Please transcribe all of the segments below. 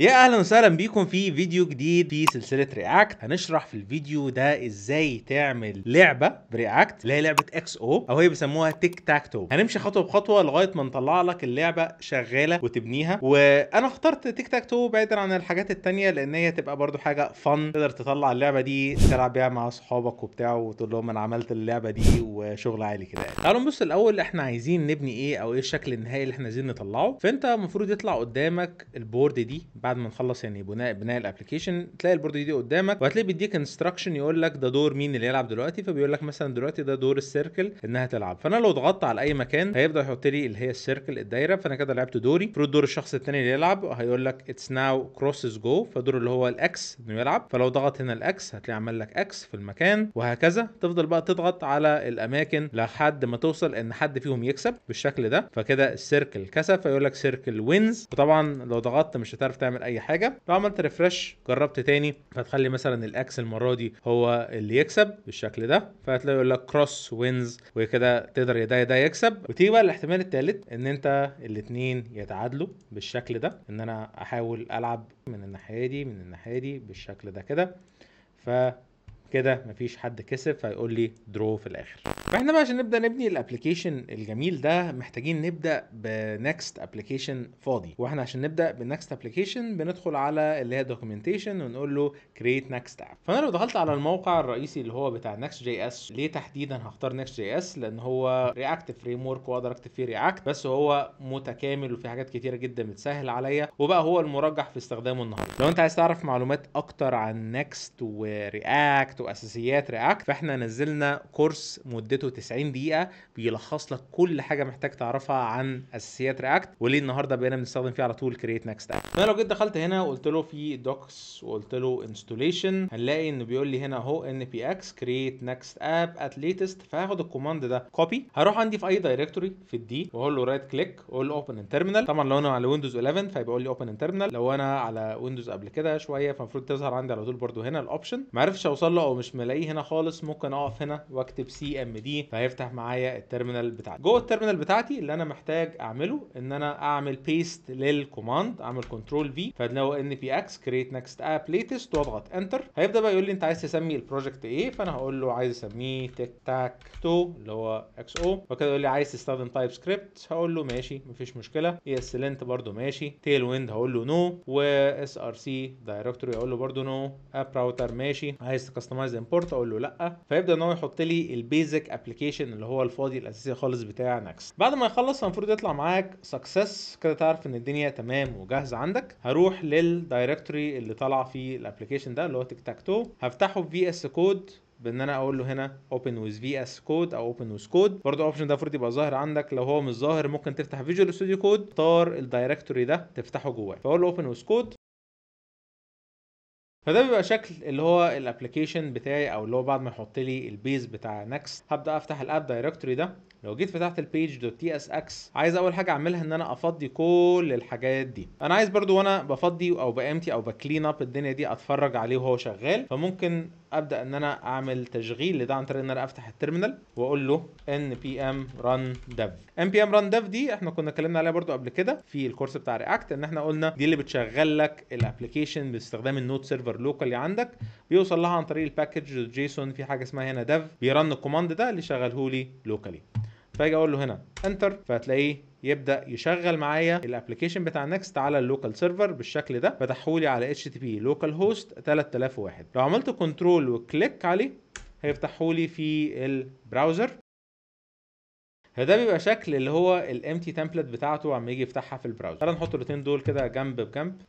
يا اهلا وسهلا بيكم في فيديو جديد في سلسله رياكت هنشرح في الفيديو ده ازاي تعمل لعبه برياكت اللي هي لعبه اكس او او هي بيسموها تيك تاك تو هنمشي خطوه بخطوه لغايه ما نطلع لك اللعبه شغاله وتبنيها وانا اخترت تيك تاك تو بعيدا عن الحاجات التانية لان هي تبقى برضو حاجه فن تقدر تطلع اللعبه دي تلعب بيها مع اصحابك وبتاع وتقول لهم انا عملت اللعبه دي وشغل عالي كده يعني. تعالوا نبص الاول احنا عايزين نبني ايه او ايه الشكل النهائي اللي احنا عايزين نطلعه فانت المفروض يطلع قدامك البورد دي بعد ما نخلص يعني بناء بناء الابلكيشن تلاقي البورد دي قدامك وهتلاقي بيديك انستراكشن يقول لك ده دور مين اللي يلعب دلوقتي فبيقول لك مثلا دلوقتي ده دور السيركل انها تلعب فانا لو ضغطت على اي مكان هيبدا يحط لي اللي هي السيركل الدايره فانا كده لعبت دوري المفروض دور الشخص الثاني اللي يلعب هيقول لك اتس ناو كروسز جو فدور اللي هو الاكس انه يلعب فلو ضغط هنا الاكس هتلاقي عمل لك اكس في المكان وهكذا تفضل بقى تضغط على الاماكن لحد ما توصل ان حد فيهم يكسب بالشكل ده فكده السيركل كسب فيقول لك سيركل وينز وطبعا لو ضغطت مش هتعرف تعمل تعمل اي حاجه لو عملت ريفرش جربت تاني فتخلي مثلا الاكس المره دي هو اللي يكسب بالشكل ده فهتلاقي يقول لك كروس وينز وكده تقدر ده ده يكسب وتيجي بقى الاحتمال الثالث ان انت الاثنين يتعادلوا بالشكل ده ان انا احاول العب من الناحيه دي من الناحيه دي بالشكل ده كده ف كده مفيش حد كسب فيقول لي درو في الاخر فاحنا بقى عشان نبدا نبني الابلكيشن الجميل ده محتاجين نبدا بنكست ابلكيشن فاضي واحنا عشان نبدا بنكست ابلكيشن بندخل على اللي هي دوكيومنتيشن ونقول له كريت نكست اب فانا لو دخلت على الموقع الرئيسي اللي هو بتاع نكست جي اس ليه تحديدا هختار نكست جي اس لان هو رياكت فريم ورك واقدر اكتب فيه رياكت بس هو متكامل وفي حاجات كتيره جدا بتسهل عليا وبقى هو المرجح في استخدامه النهارده لو انت عايز تعرف معلومات اكتر عن نكست ورياكت رياكت واساسيات رياكت فاحنا نزلنا كورس مدته 90 دقيقه بيلخص لك كل حاجه محتاج تعرفها عن اساسيات رياكت وليه النهارده بقينا بنستخدم فيه على طول كرييت نكست اب فانا لو جيت دخلت هنا وقلت له في دوكس وقلت له انستوليشن هنلاقي انه بيقول لي هنا اهو ان بي اكس كرييت نكست اب ات ليتست فهاخد الكوماند ده كوبي هروح عندي في اي دايركتوري في الدي واقول له رايت كليك واقول له اوبن ان تيرمينال طبعا لو انا على ويندوز 11 فيبقى لي اوبن ان تيرمينال لو انا على ويندوز قبل كده شويه فالمفروض تظهر عندي على طول برده هنا الاوبشن ما عرفتش اوصل له لو مش ملاقيه هنا خالص ممكن اقف هنا واكتب سي ام دي فهيفتح معايا التيرمينال بتاعتي جوه التيرمينال بتاعتي اللي انا محتاج اعمله ان انا اعمل بيست للكوماند اعمل كنترول في فلو ان بي اكس كريت نكست اب ليتست واضغط انتر هيبدا بقى يقول لي انت عايز تسمي البروجكت ايه فانا هقول له عايز اسميه تيك تاك تو اللي هو اكس او وكده يقول لي عايز تستخدم تايب سكريبت هقول له ماشي مفيش مشكله اي اس لينت برده ماشي تيل ويند هقول له نو واس ار سي دايركتوري هقول له برده نو اب راوتر ماشي عايز تكستمايز كاستمايز امبورت اقول له لا فيبدا ان هو يحط لي البيزك ابلكيشن اللي هو الفاضي الاساسي خالص بتاع نكست بعد ما يخلص المفروض يطلع معاك سكسس كده تعرف ان الدنيا تمام وجاهزه عندك هروح للدايركتوري اللي طالعه في الابلكيشن ده اللي هو تيك تاك تو هفتحه بفي اس كود بان انا اقول له هنا اوبن ويز في اس كود او اوبن ويز كود برضه الاوبشن ده المفروض يبقى ظاهر عندك لو هو مش ظاهر ممكن تفتح فيجوال ستوديو كود تختار الدايركتوري ده تفتحه جواه فاقول له اوبن ويز كود فده بيبقى شكل اللي هو الابلكيشن بتاعي او اللي هو بعد ما يحط لي البيز بتاع نكست هبدا افتح الاب دايركتوري ده لو جيت فتحت البيج دوت تي اس اكس عايز اول حاجه اعملها ان انا افضي كل الحاجات دي انا عايز برضو وانا بفضي او بامتي او بكلين اب الدنيا دي اتفرج عليه وهو شغال فممكن ابدا ان انا اعمل تشغيل لده عن طريق ان انا افتح التيرمينال واقول له ان بي ام ران ديف ان بي ام ران ديف دي احنا كنا اتكلمنا عليها برضو قبل كده في الكورس بتاع رياكت ان احنا قلنا دي اللي بتشغل لك الابلكيشن باستخدام النوت سيرفر لوكالي عندك بيوصل لها عن طريق الباكج جيسون في حاجه اسمها هنا ديف بيرن الكوماند ده اللي شغله لي لوكالي فاجي اقول له هنا انتر فهتلاقيه يبدا يشغل معايا الابلكيشن بتاع نكست على اللوكال سيرفر بالشكل ده فتحولي على اتش تي بي لوكال هوست 3001 لو عملت كنترول وكليك عليه لي في البراوزر فده بيبقى شكل اللي هو الامتي تمبلت بتاعته عم يجي يفتحها في البراوزر تعالى نحط الاثنين دول كده جنب بجنب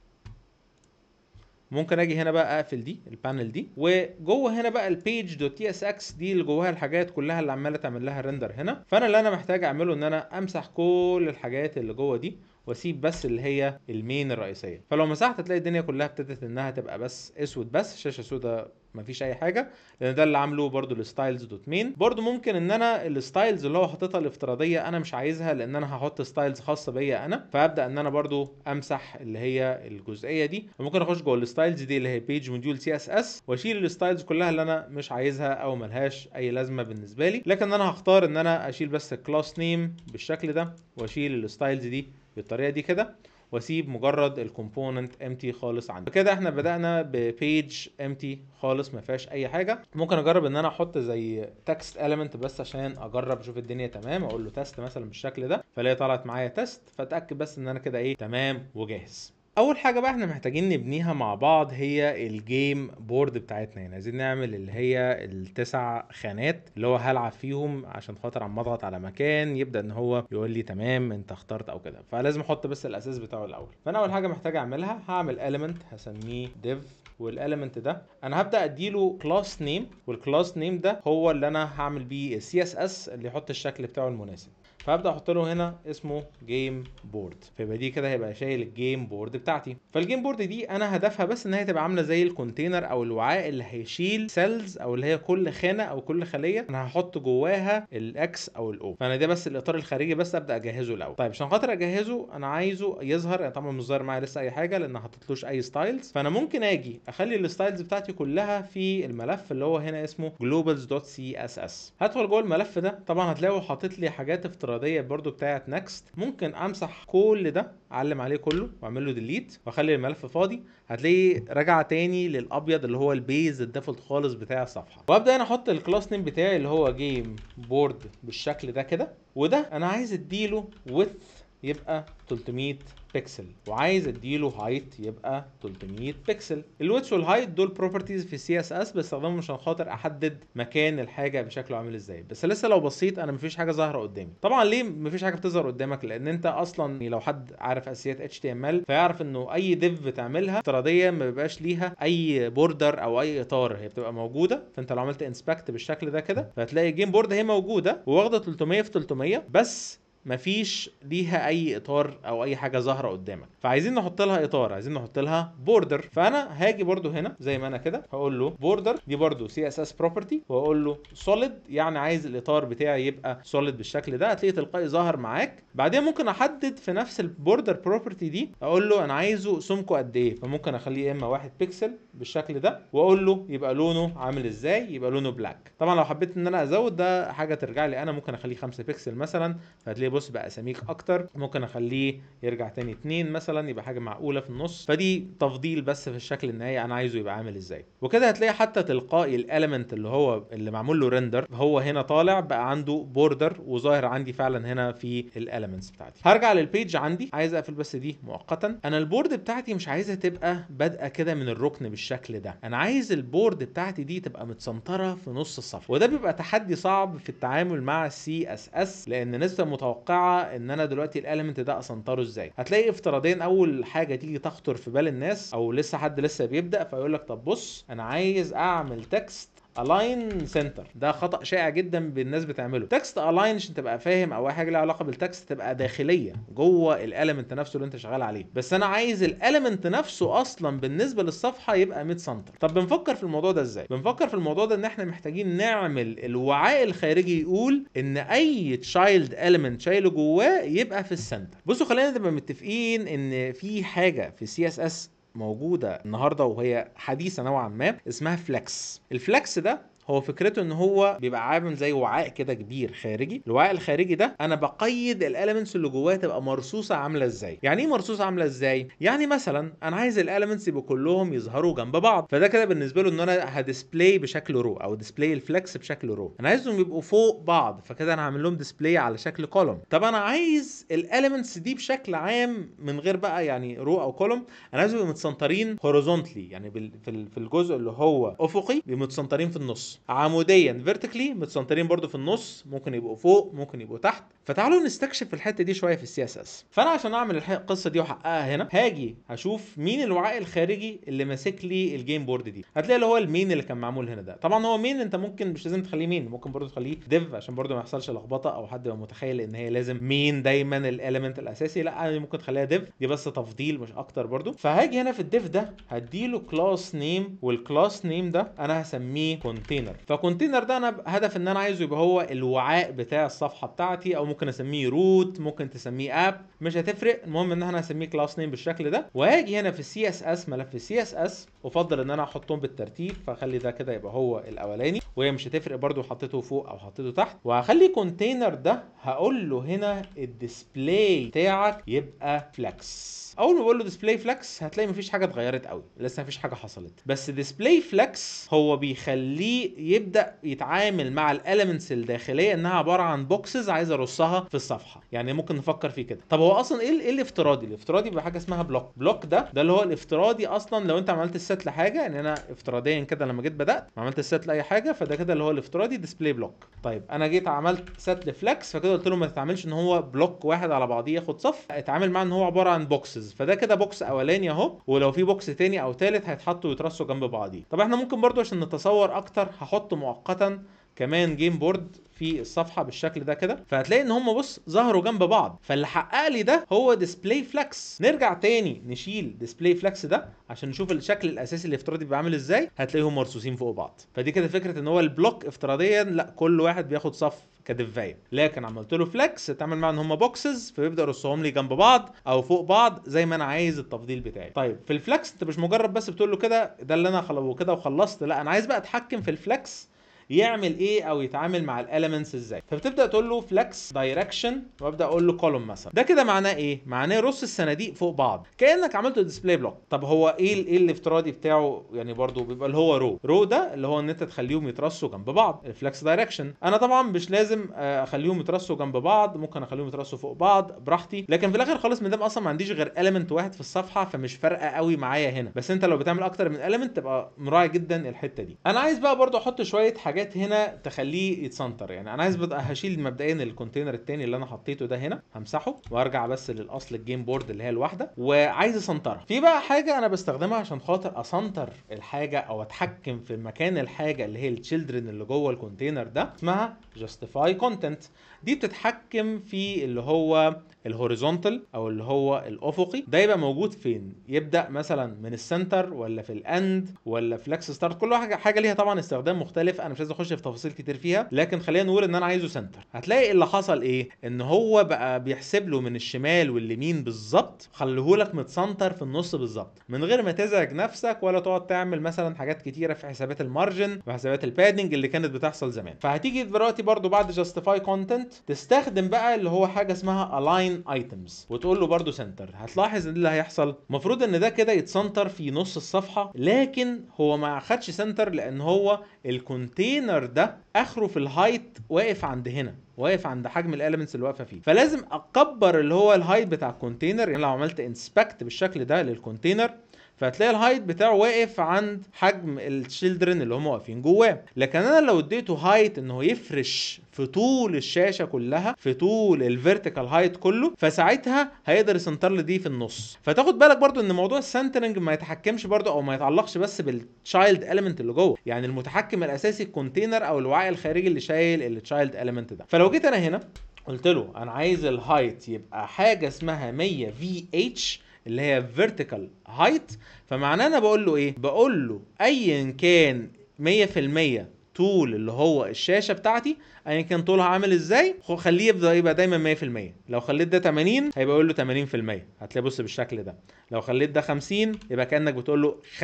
ممكن اجي هنا بقى اقفل دي البانل دي وجوه هنا بقى البيج دوت تي اس اكس دي اللي جواها الحاجات كلها اللي عماله تعمل لها رندر هنا فانا اللي انا محتاج اعمله ان انا امسح كل الحاجات اللي جوه دي واسيب بس اللي هي المين الرئيسيه فلو مسحت هتلاقي الدنيا كلها ابتدت انها تبقى بس اسود بس شاشه سوداء مفيش اي حاجه لان ده اللي عامله برده الستايلز دوت مين برده ممكن ان انا الستايلز اللي هو حاططها الافتراضيه انا مش عايزها لان انا هحط ستايلز خاصه بيا انا فابدا ان انا برده امسح اللي هي الجزئيه دي وممكن اخش جوه الستايلز دي اللي هي بيج موديول سي اس اس واشيل الستايلز كلها اللي انا مش عايزها او ملهاش اي لازمه بالنسبه لي لكن انا هختار ان انا اشيل بس الكلاس نيم بالشكل ده واشيل الستايلز دي بالطريقه دي كده واسيب مجرد الكومبوننت امتي خالص عندي كده احنا بدانا ببيج امتي خالص ما فيهاش اي حاجه ممكن اجرب ان انا احط زي تكست اليمنت بس عشان اجرب اشوف الدنيا تمام اقول له تيست مثلا بالشكل ده فلاقي طلعت معايا تيست فاتاكد بس ان انا كده ايه تمام وجاهز اول حاجه بقى احنا محتاجين نبنيها مع بعض هي الجيم بورد بتاعتنا يعني عايزين نعمل اللي هي التسع خانات اللي هو هلعب فيهم عشان خاطر عم اضغط على مكان يبدا ان هو يقول لي تمام انت اخترت او كده فلازم احط بس الاساس بتاعه الاول فانا اول حاجه محتاج اعملها هعمل element هسميه div والاليمنت ده انا هبدا اديله كلاس نيم والكلاس نيم ده هو اللي انا هعمل بيه السي اس اس اللي يحط الشكل بتاعه المناسب فهبدا احط له هنا اسمه جيم بورد فيبقى دي كده هيبقى شايل الجيم بورد بتاعتي فالجيم بورد دي انا هدفها بس ان هي تبقى عامله زي الكونتينر او الوعاء اللي هيشيل سيلز او اللي هي كل خانه او كل خليه انا هحط جواها الاكس او الاو فانا ده بس الاطار الخارجي بس ابدا اجهزه الاول طيب عشان خاطر اجهزه انا عايزه يظهر يعني طبعا مش ظاهر معايا لسه اي حاجه لان حطيتلوش اي ستايلز فانا ممكن اجي اخلي الستايلز بتاعتي كلها في الملف اللي هو هنا اسمه globals.css هدخل جوه الملف ده طبعا هتلاقوا حاطط لي حاجات افتراضيه الافتراضيه برضو بتاعت نكست ممكن امسح كل ده اعلم عليه كله واعمل له ديليت واخلي الملف فاضي هتلاقيه رجع تاني للابيض اللي هو البيز الديفولت خالص بتاع الصفحه وابدا انا احط الكلاس نيم بتاعي اللي هو جيم بورد بالشكل ده كده وده انا عايز اديله width يبقى 300 بكسل وعايز اديله هايت يبقى 300 بكسل الويدث والهايت دول بروبرتيز في سي اس اس بستخدمهم عشان خاطر احدد مكان الحاجه بشكله عامل ازاي بس لسه لو بصيت انا مفيش حاجه ظاهره قدامي طبعا ليه مفيش حاجه بتظهر قدامك لان انت اصلا يعني لو حد عارف اساسيات اتش تي ام ال فيعرف انه اي ديف بتعملها افتراضيا ما بيبقاش ليها اي بوردر او اي اطار هي بتبقى موجوده فانت لو عملت انسبكت بالشكل ده كده فهتلاقي الجيم بورد هي موجوده وواخده 300 في 300 بس مفيش ليها اي اطار او اي حاجه ظاهره قدامك فعايزين نحط لها اطار عايزين نحط لها بوردر فانا هاجي برده هنا زي ما انا كده هقول له بوردر دي برده سي اس اس بروبرتي واقول له سوليد يعني عايز الاطار بتاعي يبقى سوليد بالشكل ده هتلاقيه تلقائي ظاهر معاك بعدين ممكن احدد في نفس البوردر بروبرتي دي اقول له انا عايزه سمكه قد ايه فممكن اخليه يا اما 1 بكسل بالشكل ده واقول له يبقى لونه عامل ازاي يبقى لونه بلاك طبعا لو حبيت ان انا ازود ده حاجه ترجع لي انا ممكن اخليه 5 بكسل مثلا فهتلاقي اهرس باساميك اكتر ممكن اخليه يرجع تاني اتنين مثلا يبقى حاجه معقوله في النص فدي تفضيل بس في الشكل النهائي انا عايزه يبقى عامل ازاي وكده هتلاقي حتى تلقائي الاليمنت اللي هو اللي معمول له ريندر هو هنا طالع بقى عنده بوردر وظاهر عندي فعلا هنا في الاليمنتس بتاعتي هرجع للبيج عندي عايز اقفل بس دي مؤقتا انا البورد بتاعتي مش عايزها تبقى بادئه كده من الركن بالشكل ده انا عايز البورد بتاعتي دي تبقى متسنطره في نص الصفحه وده بيبقى تحدي صعب في التعامل مع السي اس اس لان نسبه متوقعه متوقعه ان انا دلوقتي الاليمنت ده اسنطره ازاي هتلاقي افتراضين اول حاجه تيجي تخطر في بال الناس او لسه حد لسه بيبدا فيقول لك طب بص انا عايز اعمل تكست الاين سنتر ده خطا شائع جدا بالناس بتعمله تكست الاين عشان تبقى فاهم او اي حاجه لها علاقه بالتكست تبقى داخليه جوه الاليمنت نفسه اللي انت شغال عليه بس انا عايز الاليمنت نفسه اصلا بالنسبه للصفحه يبقى 100 سنتر طب بنفكر في الموضوع ده ازاي بنفكر في الموضوع ده ان احنا محتاجين نعمل الوعاء الخارجي يقول ان اي تشايلد اليمنت شايله جواه يبقى في السنتر بصوا خلينا نبقى متفقين ان في حاجه في سي اس اس موجوده النهارده وهي حديثه نوعا ما اسمها فلكس الفلكس ده هو فكرته ان هو بيبقى عامل زي وعاء كده كبير خارجي الوعاء الخارجي ده انا بقيد الاليمنتس اللي جواه تبقى مرصوصه عامله ازاي يعني ايه مرصوصه عامله ازاي يعني مثلا انا عايز الاليمنتس يبقوا كلهم يظهروا جنب بعض فده كده بالنسبه له ان انا هديسبلاي بشكل رو او ديسبلاي الفلكس بشكل رو انا عايزهم يبقوا فوق بعض فكده انا هعمل لهم ديسبلاي على شكل كولوم طب انا عايز الاليمنتس دي بشكل عام من غير بقى يعني رو او كولوم انا عايزهم يبقوا متسنطرين هوريزونتلي يعني في الجزء اللي هو افقي متسنطرين في النص عموديا فيرتيكلي متسنطرين برضو في النص ممكن يبقوا فوق ممكن يبقوا تحت فتعالوا نستكشف الحته دي شويه في السي اس اس فانا عشان اعمل القصه دي واحققها هنا هاجي هشوف مين الوعاء الخارجي اللي ماسك لي الجيم بورد دي هتلاقي اللي هو المين اللي كان معمول هنا ده طبعا هو مين انت ممكن مش لازم تخليه مين ممكن برضو تخليه ديف عشان برضو ما يحصلش لخبطه او حد يبقى متخيل ان هي لازم مين دايما الاليمنت الاساسي لا انا ممكن تخليها ديف دي بس تفضيل مش اكتر برضو فهاجي هنا في الديف ده هديله كلاس نيم والكلاس نيم ده انا هسميه كونتينر كونتينر فكونتينر ده انا هدف ان انا عايزه يبقى هو الوعاء بتاع الصفحه بتاعتي او ممكن اسميه روت ممكن تسميه اب مش هتفرق المهم ان انا هسميه كلاس نيم بالشكل ده وهاجي هنا في السي اس اس ملف السي اس اس افضل ان انا احطهم بالترتيب فاخلي ده كده يبقى هو الاولاني وهي مش هتفرق برده حطيته فوق او حطيته تحت وهخلي كونتينر ده هقول له هنا الديسبلاي بتاعك يبقى فلكس اول ما بقول له ديسبلاي فلكس هتلاقي مفيش حاجه اتغيرت قوي لسه مفيش حاجه حصلت بس ديسبلاي فلكس هو بيخليه يبدا يتعامل مع الاليمنتس الداخليه انها عباره عن بوكسز عايز ارصها في الصفحه يعني ممكن نفكر فيه كده طب هو اصلا ايه ايه الافتراضي الافتراضي بيبقى حاجه اسمها بلوك بلوك ده ده اللي هو الافتراضي اصلا لو انت عملت السيت لحاجه ان يعني انا افتراضيا كده لما جيت بدات عملت السيت لاي حاجه فده كده اللي هو الافتراضي ديسبلاي بلوك طيب انا جيت عملت سيت لفلكس فكده قلت له ما تتعاملش ان هو بلوك واحد على بعضيه ياخد صف اتعامل معاه ان هو عباره عن بوكسز فده كده بوكس اولاني اهو ولو في بوكس تاني او تالت هيتحطوا ويترصوا جنب بعضيه طب احنا ممكن برضو عشان نتصور اكتر هحط مؤقتا كمان جيم بورد في الصفحه بالشكل ده كده فهتلاقي ان هم بص ظهروا جنب بعض فاللي حقق لي ده هو ديسبلاي فلكس نرجع تاني نشيل ديسبلاي فلكس ده عشان نشوف الشكل الاساسي الافتراضي بيبقى عامل ازاي هتلاقيهم مرصوصين فوق بعض فدي كده فكره ان هو البلوك افتراضيا لا كل واحد بياخد صف كدفايه لكن عملت له فلكس اتعامل معاه ان هم بوكسز فبيبدا يرصهم لي جنب بعض او فوق بعض زي ما انا عايز التفضيل بتاعي طيب في الفلكس انت مش مجرد بس بتقول له كده ده اللي انا خلاص كده وخلصت لا انا عايز بقى اتحكم في الفلكس يعمل ايه او يتعامل مع الاليمنتس ازاي فبتبدا تقول له فلكس دايركشن وابدا اقول له كولوم مثلا ده كده معناه ايه معناه رص الصناديق فوق بعض كانك عملت ديسبلاي بلوك طب هو ايه ايه الافتراضي بتاعه يعني برده بيبقى اللي هو رو رو ده اللي هو ان انت تخليهم يترصوا جنب بعض الفلكس دايركشن انا طبعا مش لازم آه، اخليهم يترصوا جنب بعض ممكن اخليهم يترصوا فوق بعض براحتي لكن في الاخر خالص ده اصلا ما عنديش غير اليمنت واحد في الصفحه فمش فارقه قوي معايا هنا بس انت لو بتعمل اكتر من اليمنت تبقى مراعي جدا الحته دي انا عايز بقى برده احط شويه حاجات حاجات هنا تخليه يتسنتر يعني انا عايز هشيل مبدئيا الكونتينر التاني اللي انا حطيته ده هنا همسحه وارجع بس للاصل الجيم بورد اللي هي الواحده وعايز اسنترها في بقى حاجه انا بستخدمها عشان خاطر اسنتر الحاجه او اتحكم في مكان الحاجه اللي هي التشيلدرن اللي جوه الكونتينر ده اسمها جاستيفاي كونتنت دي بتتحكم في اللي هو الهوريزونتال او اللي هو الافقي ده يبقى موجود فين يبدا مثلا من السنتر ولا في الاند ولا فلكس ستارت كل حاجه حاجه ليها طبعا استخدام مختلف انا مش عايز اخش في تفاصيل كتير فيها لكن خلينا نقول ان انا عايزه سنتر هتلاقي اللي حصل ايه ان هو بقى بيحسب له من الشمال واليمين بالظبط خليهولك متسنتر في النص بالظبط من غير ما تزعج نفسك ولا تقعد تعمل مثلا حاجات كتيره في حسابات المارجن وحسابات البادنج اللي كانت بتحصل زمان فهتيجي دلوقتي برده بعد جاستيفاي كونتنت البوينت تستخدم بقى اللي هو حاجه اسمها الاين ايتمز وتقول له برده سنتر هتلاحظ ان إيه اللي هيحصل المفروض ان ده كده يتسنتر في نص الصفحه لكن هو ما خدش سنتر لان هو الكونتينر ده اخره في الهايت واقف عند هنا واقف عند حجم الاليمنتس اللي واقفه فيه فلازم اكبر اللي هو الهايت بتاع الكونتينر يعني لو عملت انسبكت بالشكل ده للكونتينر فهتلاقي الهايت بتاعه واقف عند حجم الشيلدرن اللي هم واقفين جواه لكن انا لو اديته هايت ان هو يفرش في طول الشاشه كلها في طول الفيرتيكال هايت كله فساعتها هيقدر يسنتر لي دي في النص فتاخد بالك برضو ان موضوع السنترنج ما يتحكمش برضو او ما يتعلقش بس بالتشايلد اليمنت اللي جوه يعني المتحكم الاساسي الكونتينر او الوعاء الخارجي اللي شايل التشايلد اليمنت ده فلو جيت انا هنا قلت له انا عايز الهايت يبقى حاجه اسمها 100 في اتش اللي هي vertical height فمعناه انا بقول له ايه بقول له ايا كان 100% طول اللي هو الشاشه بتاعتي ايا كان طولها عامل ازاي خليه يبدا يبقى دايما 100% لو خليت ده 80 هيبقى يقول له 80% هتلاقيه بص بالشكل ده لو خليت ده 50 يبقى كانك بتقول له 50%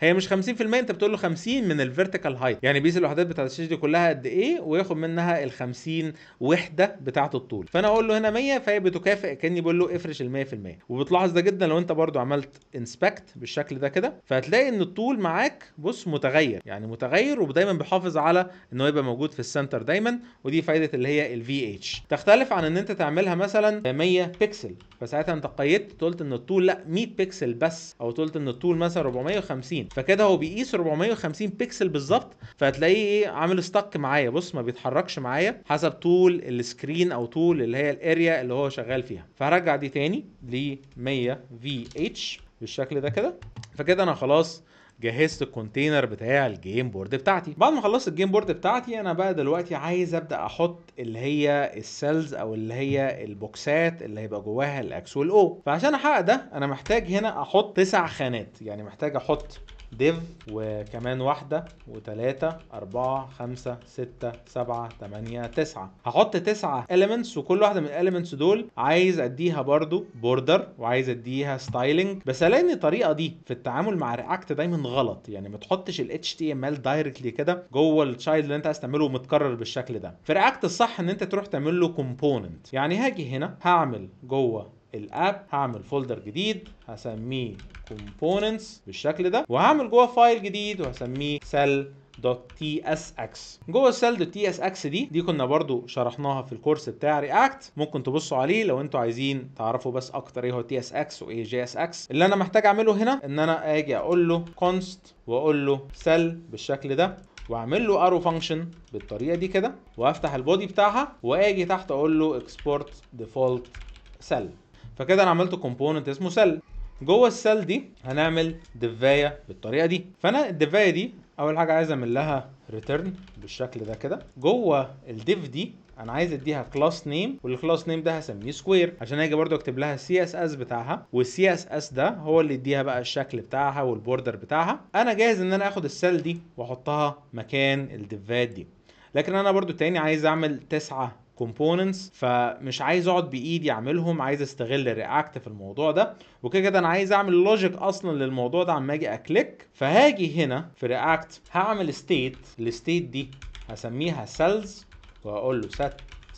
هي مش 50% انت بتقول له 50 من الفيرتيكال هايت يعني بيس الوحدات بتاعت الشاشه دي كلها قد ايه وياخد منها ال 50 وحده بتاعه الطول فانا اقول له هنا 100 فهي بتكافئ كاني بقول له افرش ال 100% وبتلاحظ ده جدا لو انت برضو عملت انسبكت بالشكل ده كده فهتلاقي ان الطول معاك بص متغير يعني متغير ودايما بيحافظ على ان هو يبقى موجود في السنتر دايما دايما ودي فايده اللي هي الفي اتش تختلف عن ان انت تعملها مثلا 100 بكسل فساعتها انت قيدت قلت ان الطول لا 100 بكسل بس او قلت ان الطول مثلا 450 فكده هو بيقيس 450 بكسل بالظبط فهتلاقيه ايه عامل ستك معايا بص ما بيتحركش معايا حسب طول السكرين او طول اللي هي الاريا اللي هو شغال فيها فهرجع دي تاني ل 100 في اتش بالشكل ده كده فكده انا خلاص جهزت الكونتينر بتاع الجيم بورد بتاعتي بعد ما خلصت الجيم بورد بتاعتي انا بقى دلوقتي عايز ابدا احط اللي هي السيلز او اللي هي البوكسات اللي هيبقى جواها الاكس والاو فعشان احقق ده انا محتاج هنا احط تسع خانات يعني محتاج احط ديف وكمان واحدة وتلاتة أربعة خمسة ستة سبعة تمانية تسعة هحط تسعة elements وكل واحدة من الاليمنتس دول عايز اديها برضو بوردر وعايز اديها ستايلنج بس الاقي ان الطريقة دي في التعامل مع رياكت دايما غلط يعني ما تحطش ال HTML دايركتلي كده جوه التشايلد اللي انت عايز تعمله متكرر بالشكل ده في رياكت الصح ان انت تروح تعمل له كومبوننت يعني هاجي هنا هعمل جوه الاب هعمل فولدر جديد هسميه components بالشكل ده وهعمل جوه فايل جديد وهسميه cell cell.tsx جوه السيل اكس دي دي كنا برضو شرحناها في الكورس بتاع رياكت ممكن تبصوا عليه لو انتوا عايزين تعرفوا بس اكتر ايه هو tsx وايه جي اس اكس اللي انا محتاج اعمله هنا ان انا اجي اقول له const واقول له cell بالشكل ده واعمل له ارو فانكشن بالطريقه دي كده وافتح البودي بتاعها واجي تحت اقول له export default cell فكده انا عملت كومبوننت اسمه سيل جوه السيل دي هنعمل دفايه بالطريقه دي فانا الدفايه دي اول حاجه عايز اعمل لها ريتيرن بالشكل ده كده جوه الديف دي انا عايز اديها كلاس نيم والكلاس نيم ده هسميه سكوير عشان اجي برده اكتب لها سي اس اس بتاعها والسي اس اس ده هو اللي يديها بقى الشكل بتاعها والبوردر بتاعها انا جاهز ان انا اخد السيل دي واحطها مكان الديفات دي لكن انا برده تاني عايز اعمل تسعة كومبوننتس فمش عايز اقعد بايدي اعملهم عايز استغل رياكت في الموضوع ده وكده كده انا عايز اعمل لوجيك اصلا للموضوع ده عما اجي اكليك فهاجي هنا في رياكت هعمل ستيت الستيت دي هسميها سيلز واقول له set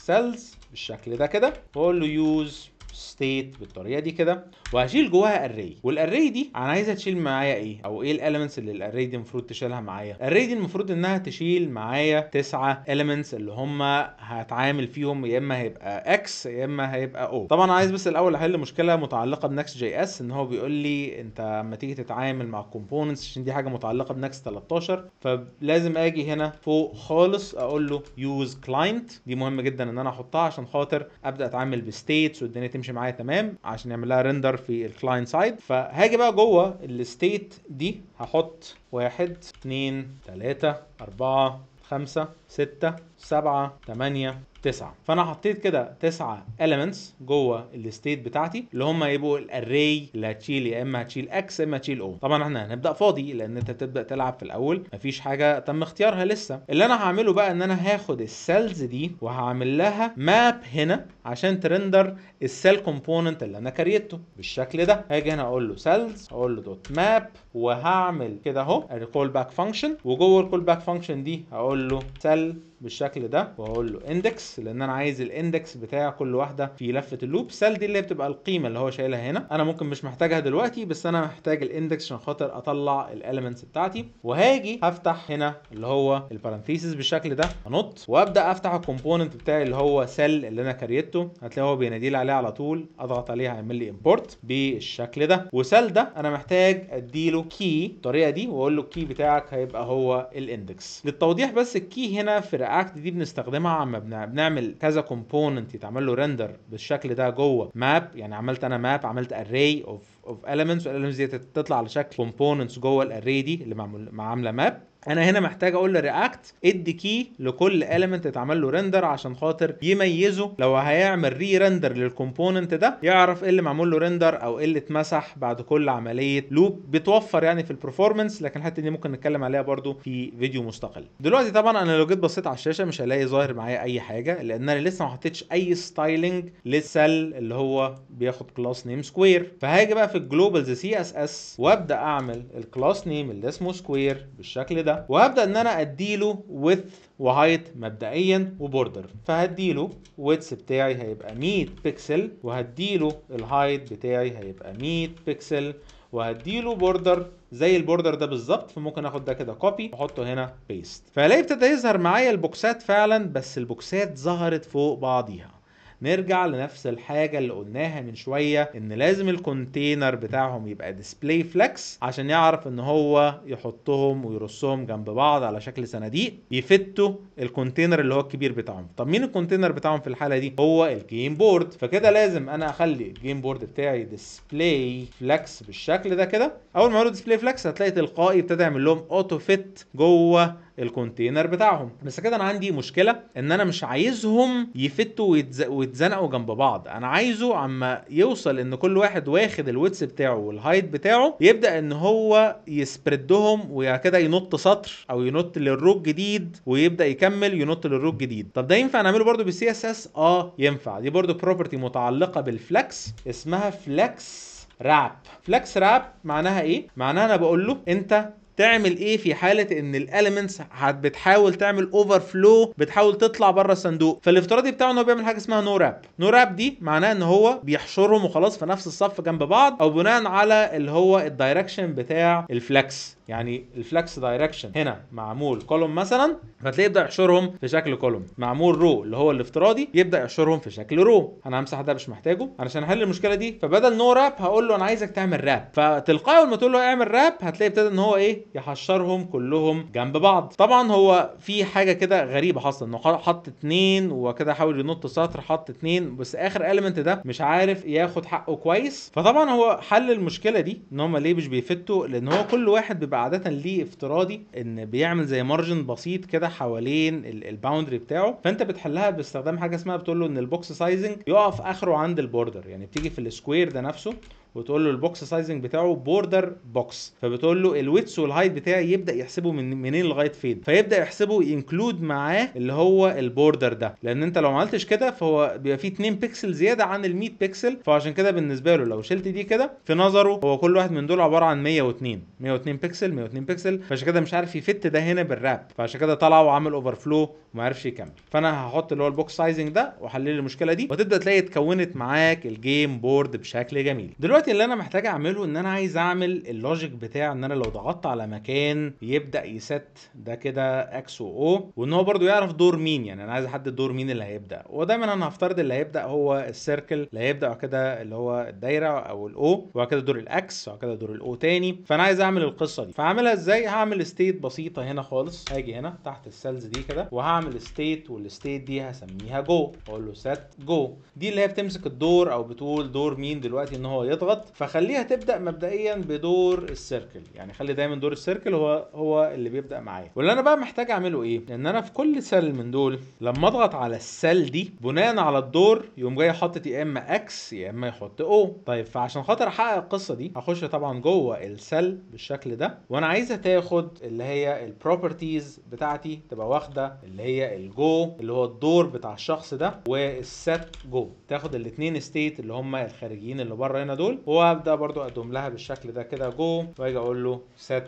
cells بالشكل ده كده واقول له use ستيت بالطريقه دي كده وهشيل جواها اري والاري دي انا عايزه تشيل معايا ايه او ايه الاليمنتس اللي الاري دي المفروض تشيلها معايا الاري دي المفروض انها تشيل معايا تسعة اليمنتس اللي هم هتعامل فيهم يا اما هيبقى اكس يا اما هيبقى او طبعا عايز بس الاول احل مشكله متعلقه بنكست جي اس ان هو بيقول لي انت لما تيجي تتعامل مع الكومبوننتس عشان دي حاجه متعلقه بنكست 13 فلازم اجي هنا فوق خالص اقول له يوز كلاينت دي مهم جدا ان انا احطها عشان خاطر ابدا اتعامل بستيتس والدنيا تمشي معايا تمام عشان يعمل لها رندر في الكلاين سايد فهاجي بقى جوه الستيت دي هحط واحد اثنين ثلاثة اربعه خمسه 6 7 8 9 فانا حطيت كده 9 elements جوه الستيت بتاعتي اللي هم يبقوا الاري اللي هتشيل يا اما هتشيل اكس يا اما هتشيل او طبعا احنا هنبدا فاضي لان انت بتبدا تلعب في الاول مفيش حاجه تم اختيارها لسه اللي انا هعمله بقى ان انا هاخد السيلز دي وهعمل لها ماب هنا عشان ترندر السيل كومبوننت اللي انا كريته بالشكل ده هاجي هنا اقول له سيلز اقول له دوت ماب وهعمل كده اهو الكول باك فانكشن وجوه الكول باك فانكشن دي هقول له سيل well بالشكل ده واقول له اندكس لان انا عايز الاندكس بتاع كل واحده في لفه اللوب سال دي اللي بتبقى القيمه اللي هو شايلها هنا انا ممكن مش محتاجها دلوقتي بس انا محتاج الاندكس عشان خاطر اطلع الاليمنتس بتاعتي وهاجي هفتح هنا اللي هو البارانثيسز بالشكل ده انط وابدا افتح الكومبوننت بتاعي اللي هو سيل اللي انا كريته هتلاقي هو بينادي لي عليه على طول اضغط عليه هيعمل لي امبورت بالشكل ده وسيل ده انا محتاج اديله كي الطريقه دي واقول له الكي بتاعك هيبقى هو الاندكس للتوضيح بس الكي هنا في الرياكت دي بنستخدمها اما بنعمل كذا كومبوننت يتعمل له رندر بالشكل ده جوه ماب يعني عملت انا ماب عملت اري اوف اوف elements والاليمنتس دي تطلع على شكل كومبوننتس جوه الاري دي اللي معمول عامله ماب انا هنا محتاج اقول لرياكت ادي كي لكل element اتعمل له ريندر عشان خاطر يميزه لو هيعمل ري ريندر للكومبوننت ده يعرف ايه اللي معمول له ريندر او ايه اللي اتمسح بعد كل عمليه لوب بتوفر يعني في البرفورمانس لكن الحته دي ممكن نتكلم عليها برده في فيديو مستقل دلوقتي طبعا انا لو جيت بصيت على الشاشه مش هلاقي ظاهر معايا اي حاجه لان انا لسه ما حطيتش اي ستايلنج للسل اللي هو بياخد كلاس نيم سكوير فهاجي بقى في الجلوبالز سي اس اس وابدا اعمل الكلاس نيم اللي اسمه سكوير بالشكل ده ده وهبدا ان انا اديله width وهايت مبدئيا وبوردر فهديله width بتاعي هيبقى 100 بكسل وهديله الهايت بتاعي هيبقى 100 بكسل وهديله بوردر زي البوردر ده بالظبط فممكن اخد ده كده كوبي واحطه هنا بيست فهلاقي ابتدى يظهر معايا البوكسات فعلا بس البوكسات ظهرت فوق بعضيها نرجع لنفس الحاجه اللي قلناها من شويه ان لازم الكونتينر بتاعهم يبقى ديسبلاي فلكس عشان يعرف ان هو يحطهم ويرصهم جنب بعض على شكل صناديق يفتوا الكونتينر اللي هو الكبير بتاعهم طب مين الكونتينر بتاعهم في الحاله دي هو الجيم بورد فكده لازم انا اخلي الجيم بورد بتاعي ديسبلاي فلكس بالشكل ده كده اول ما اقول ديسبلاي فلكس هتلاقي تلقائي ابتدى يعمل لهم اوتو فيت جوه الكونتينر بتاعهم بس كده انا عندي مشكله ان انا مش عايزهم يفتوا ويتزنقوا جنب بعض انا عايزه عما يوصل ان كل واحد واخد الويتس بتاعه والهايت بتاعه يبدا ان هو يسبردهم وكده ينط سطر او ينط للروج جديد ويبدا يكمل ينط للروج جديد طب ده ينفع نعمله برده بالسي اس اس اه ينفع دي برده بروبرتي متعلقه بالفلكس اسمها فلكس راب فلكس راب معناها ايه معناها انا بقول له انت تعمل ايه في حاله ان الاليمنتس بتحاول تعمل اوفر فلو بتحاول تطلع بره الصندوق فالافتراضي بتاعه ان هو بيعمل حاجه اسمها نو راب نو راب دي معناها ان هو بيحشرهم وخلاص في نفس الصف جنب بعض او بناء على اللي هو الدايركشن بتاع الفلكس يعني الفلكس دايركشن هنا معمول كولوم مثلا فتلاقيه يبدا يحشرهم في شكل كولوم معمول رو اللي هو الافتراضي يبدا يحشرهم في شكل رو انا همسح ده مش محتاجه علشان احل المشكله دي فبدل نو راب هقول له انا عايزك تعمل راب فتلقائي لما تقول له اعمل راب هتلاقي ابتدى ان هو ايه يحشرهم كلهم جنب بعض طبعا هو في حاجه كده غريبه حصل انه حط اتنين وكده حاول ينط سطر حط اتنين بس اخر المنت ده مش عارف ياخد حقه كويس فطبعا هو حل المشكله دي ان هم ليه مش بيفتوا لان هو كل واحد بيبقى عاده ليه افتراضي ان بيعمل زي مارجن بسيط كده حوالين الباوندري بتاعه فانت بتحلها باستخدام حاجه اسمها بتقول له ان البوكس سايزنج يقف اخره عند البوردر يعني بتيجي في السكوير ده نفسه وتقول له البوكس سايزنج بتاعه بوردر بوكس فبتقول له الويتس والهايت بتاعي يبدا يحسبه من منين لغايه فين فيبدا يحسبه انكلود معاه اللي هو البوردر ده لان انت لو ما عملتش كده فهو بيبقى فيه 2 بيكسل زياده عن ال 100 بيكسل فعشان كده بالنسبه له لو شلت دي كده في نظره هو كل واحد من دول عباره عن 102 102 بيكسل 102 بيكسل فعشان كده مش عارف يفت ده هنا بالراب فعشان كده طلع وعامل اوفر فلو وما عرفش يكمل فانا هحط اللي هو البوكس سايزنج ده واحلل المشكله دي وتبدا تلاقي اتكونت معاك الجيم بورد بشكل جميل دلوقتي دلوقتي اللي انا محتاج اعمله ان انا عايز اعمل اللوجيك بتاع ان انا لو ضغطت على مكان يبدا يست ده كده اكس واو وان هو برده يعرف دور مين يعني انا عايز احدد دور مين اللي هيبدا ودايما انا هفترض اللي هيبدا هو السيركل اللي هيبدا كده اللي هو الدايره او الاو وبعد كده دور الاكس وبعد كده دور الاو تاني فانا عايز اعمل القصه دي فاعملها ازاي هعمل ستيت بسيطه هنا خالص هاجي هنا تحت السيلز دي كده وهعمل ستيت والستيت دي هسميها جو اقول له سيت جو دي اللي هي بتمسك الدور او بتقول دور مين دلوقتي ان هو يضغط غلط فخليها تبدا مبدئيا بدور السيركل يعني خلي دايما دور السيركل هو هو اللي بيبدا معايا واللي انا بقى محتاج اعمله ايه ان انا في كل سيل من دول لما اضغط على السيل دي بناء على الدور يقوم جاي حاطط يا اما اكس يا اما يحط او طيب فعشان خاطر احقق القصه دي هخش طبعا جوه السيل بالشكل ده وانا عايزها تاخد اللي هي البروبرتيز بتاعتي تبقى واخده اللي هي الجو اللي هو الدور بتاع الشخص ده والست جو تاخد الاثنين ستيت اللي هم الخارجيين اللي بره هنا دول وهبدا برضو اقدم لها بالشكل ده كده جو واجي اقول له سيت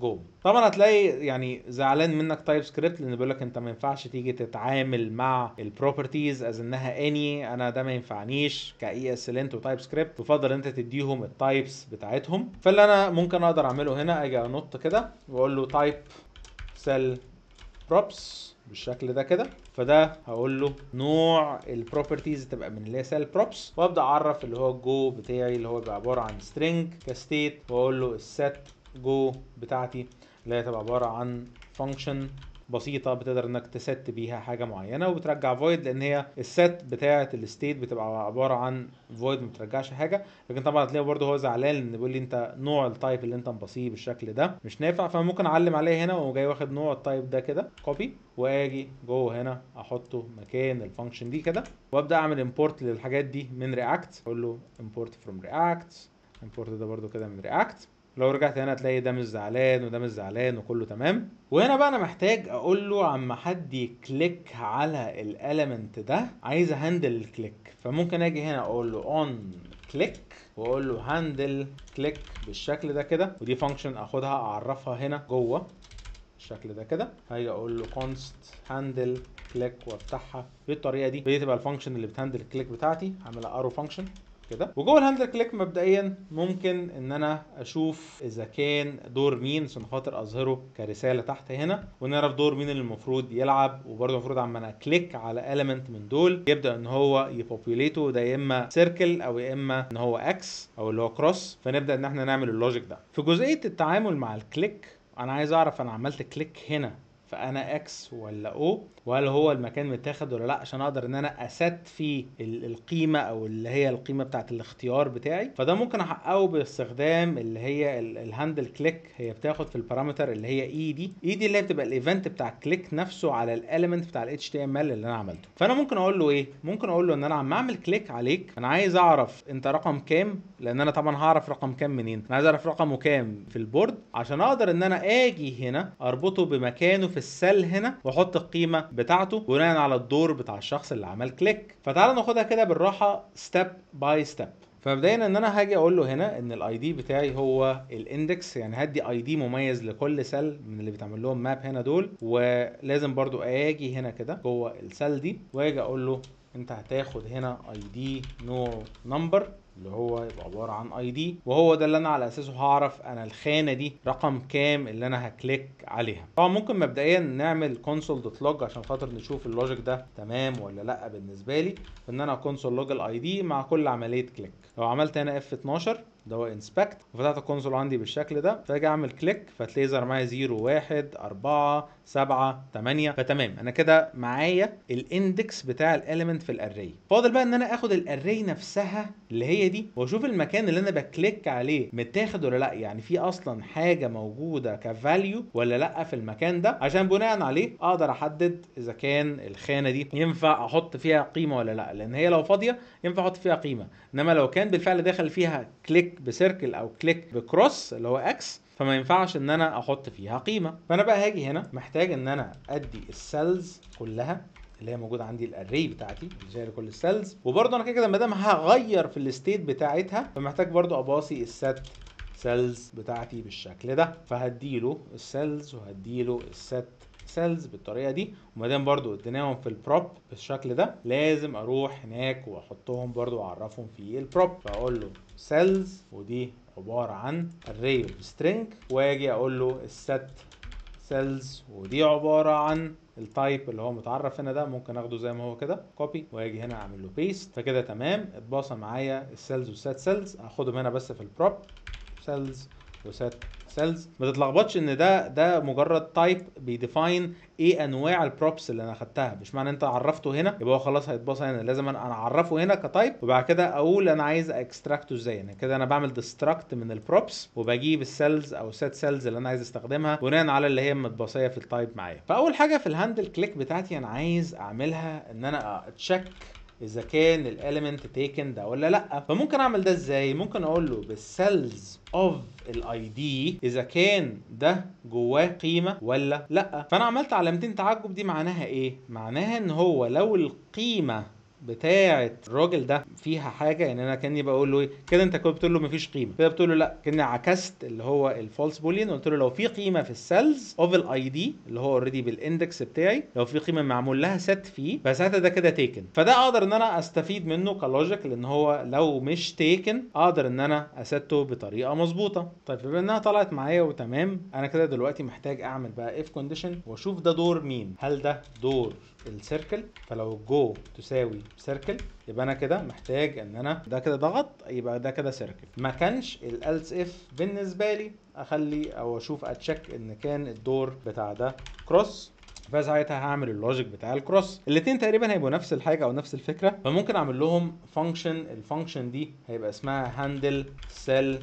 جو طبعا هتلاقي يعني زعلان منك تايب سكريبت لان بيقول لك انت ما ينفعش تيجي تتعامل مع البروبرتيز از انها اني انا ده ما ينفعنيش كاي اس ال انت وتايب سكريبت تفضل انت تديهم التايبس بتاعتهم فاللي انا ممكن اقدر اعمله هنا اجي انط كده واقول له تايب سيل props بالشكل ده كده فده هقول له نوع البروبرتيز تبقى من اللي هي سيل بروبس وابدا اعرف اللي هو الجو بتاعي اللي هو بيبقى عباره عن سترينج كستيت واقول له السيت جو بتاعتي اللي هي تبقى عباره عن فانكشن بسيطه بتقدر انك تست بيها حاجه معينه وبترجع فويد لان هي الست بتاعه الستيت بتبقى عباره عن فويد ما بترجعش حاجه لكن طبعا هتلاقيه برده هو زعلان ان بيقول لي انت نوع التايب اللي انت مبصيه بالشكل ده مش نافع فممكن اعلم عليه هنا وهو جاي واخد نوع التايب ده كده كوبي واجي جوه هنا احطه مكان الفانكشن دي كده وابدا اعمل امبورت للحاجات دي من رياكت اقول له امبورت فروم رياكت امبورت ده برده كده من رياكت لو رجعت هنا تلاقي ده مش زعلان وده مش زعلان وكله تمام وهنا بقى انا محتاج اقول له عما حد يكليك على الاليمنت ده عايز هاندل الكليك فممكن اجي هنا اقول له اون كليك واقول له هاندل كليك بالشكل ده كده ودي فانكشن اخدها اعرفها هنا جوه بالشكل ده كده هاجي اقول له كونست هاندل كليك وافتحها بالطريقه دي دي تبقى الفانكشن اللي بتهندل الكليك بتاعتي هعملها ارو فانكشن كده وجوه الهاندل كليك مبدئيا ممكن ان انا اشوف اذا كان دور مين عشان خاطر اظهره كرساله تحت هنا ونعرف دور مين اللي المفروض يلعب وبرده المفروض عم انا كليك على element من دول يبدا ان هو يبوبيوليته ده يا اما سيركل او يا اما ان هو اكس او اللي هو كروس فنبدا ان احنا نعمل اللوجيك ده في جزئيه التعامل مع الكليك انا عايز اعرف انا عملت كليك هنا فانا اكس ولا او وهل هو المكان متاخد ولا لا عشان اقدر ان انا اسد فيه القيمه او اللي هي القيمه بتاعه الاختيار بتاعي فده ممكن احققه باستخدام اللي هي الهاندل كليك هي بتاخد في البارامتر اللي هي اي e دي اي e دي اللي هي بتبقى الايفنت بتاع كليك نفسه على الاليمنت بتاع الاتش تي ام ال اللي انا عملته فانا ممكن اقول له ايه ممكن اقول له ان انا عم اعمل كليك عليك انا عايز اعرف انت رقم كام لان انا طبعا هعرف رقم كام منين انا عايز اعرف رقمه كام في البورد عشان اقدر ان انا اجي هنا اربطه بمكانه في السيل هنا واحط القيمه بتاعته بناء على الدور بتاع الشخص اللي عمل كليك فتعالى ناخدها كده بالراحه ستيب باي ستيب فمبدئيا ان انا هاجي اقول له هنا ان الاي دي بتاعي هو الاندكس يعني هدي اي دي مميز لكل سيل من اللي بتعمل لهم ماب هنا دول ولازم برضو اجي هنا كده جوه السيل دي واجي اقول له انت هتاخد هنا اي دي نو نمبر اللي هو يبقى عباره عن اي دي وهو ده اللي انا على اساسه هعرف انا الخانه دي رقم كام اللي انا هكليك عليها طبعا ممكن مبدئيا نعمل كونسول دوت لوج عشان خاطر نشوف اللوجيك ده تمام ولا لا بالنسبه لي ان انا كونسول لوج الاي دي مع كل عمليه كليك لو عملت هنا اف 12 ده هو انسبكت وفتحت الكونسول عندي بالشكل ده فاجي اعمل كليك فتلاقي ظهر معايا 0 1 4 7 8 فتمام انا كده معايا الاندكس بتاع الاليمنت في الاري فاضل بقى ان انا اخد الاري نفسها اللي هي دي واشوف المكان اللي انا بكليك عليه متاخد ولا لا يعني في اصلا حاجه موجوده كفاليو ولا لا في المكان ده عشان بناء عليه اقدر احدد اذا كان الخانه دي ينفع احط فيها قيمه ولا لا لان هي لو فاضيه ينفع احط فيها قيمه انما لو كان بالفعل داخل فيها كليك بسيركل او كليك بكروس اللي هو اكس فما ينفعش ان انا احط فيها قيمه فانا بقى هاجي هنا محتاج ان انا ادي السيلز كلها اللي هي موجوده عندي الاري بتاعتي اللي هي كل السيلز وبرده انا كده كده ما دام هغير في الستيت بتاعتها فمحتاج برده اباصي الست سيلز بتاعتي بالشكل ده فهدي له السيلز وهدي له الست سيلز بالطريقه دي وما دام برضو اديناهم في البروب بالشكل ده لازم اروح هناك واحطهم برضو واعرفهم في البروب فاقول له سيلز ودي عباره عن اري اوف سترينج واجي اقول له الست سيلز ودي عباره عن التايب اللي هو متعرف هنا ده ممكن اخده زي ما هو كده كوبي واجي هنا اعمل له بيست فكده تمام اتباصى معايا السيلز والسيت سيلز هاخدهم هنا بس في البروب سيلز لوسات سيلز ما تتلخبطش ان ده ده مجرد تايب بيديفاين ايه انواع البروبس اللي انا خدتها مش معنى انت عرفته هنا يبقى هو خلاص هيتباص هنا لازم انا اعرفه هنا كتايب وبعد كده اقول انا عايز اكستراكته ازاي يعني كده انا بعمل ديستراكت من البروبس وبجيب السيلز او سيت سيلز اللي انا عايز استخدمها بناء على اللي هي متباصيه في التايب معايا فاول حاجه في الهاندل كليك بتاعتي انا عايز اعملها ان انا اتشيك اذا كان الاليمنت تيكن ده ولا لا فممكن اعمل ده ازاي ممكن اقول له بالسيلز اوف الاي دي اذا كان ده جواه قيمه ولا لا فانا عملت علامتين تعجب دي معناها ايه معناها ان هو لو القيمه بتاعه الراجل ده فيها حاجه ان يعني انا كاني بقول له ايه كده انت كنت بتقول له مفيش قيمه كده بتقول له لا كاني عكست اللي هو الفولس بولين قلت له لو في قيمه في السيلز اوف الاي دي اللي هو اوريدي بالاندكس بتاعي لو في قيمه معمول لها ست فيه فساعتها ده كده تيكن فده اقدر ان انا استفيد منه كلوجيك لان هو لو مش تيكن اقدر ان انا استه بطريقه مظبوطه طيب بما انها طلعت معايا وتمام انا كده دلوقتي محتاج اعمل بقى اف كونديشن واشوف ده دور مين هل ده دور السيركل فلو جو تساوي سيركل يبقى انا كده محتاج ان انا ده كده ضغط يبقى ده كده سيركل ما كانش الالس اف بالنسبه لي اخلي او اشوف اتشيك ان كان الدور بتاع ده كروس فساعتها هعمل اللوجيك بتاع الكروس الاثنين تقريبا هيبقوا نفس الحاجه او نفس الفكره فممكن اعمل لهم فانكشن الفانكشن دي هيبقى اسمها هاندل سيل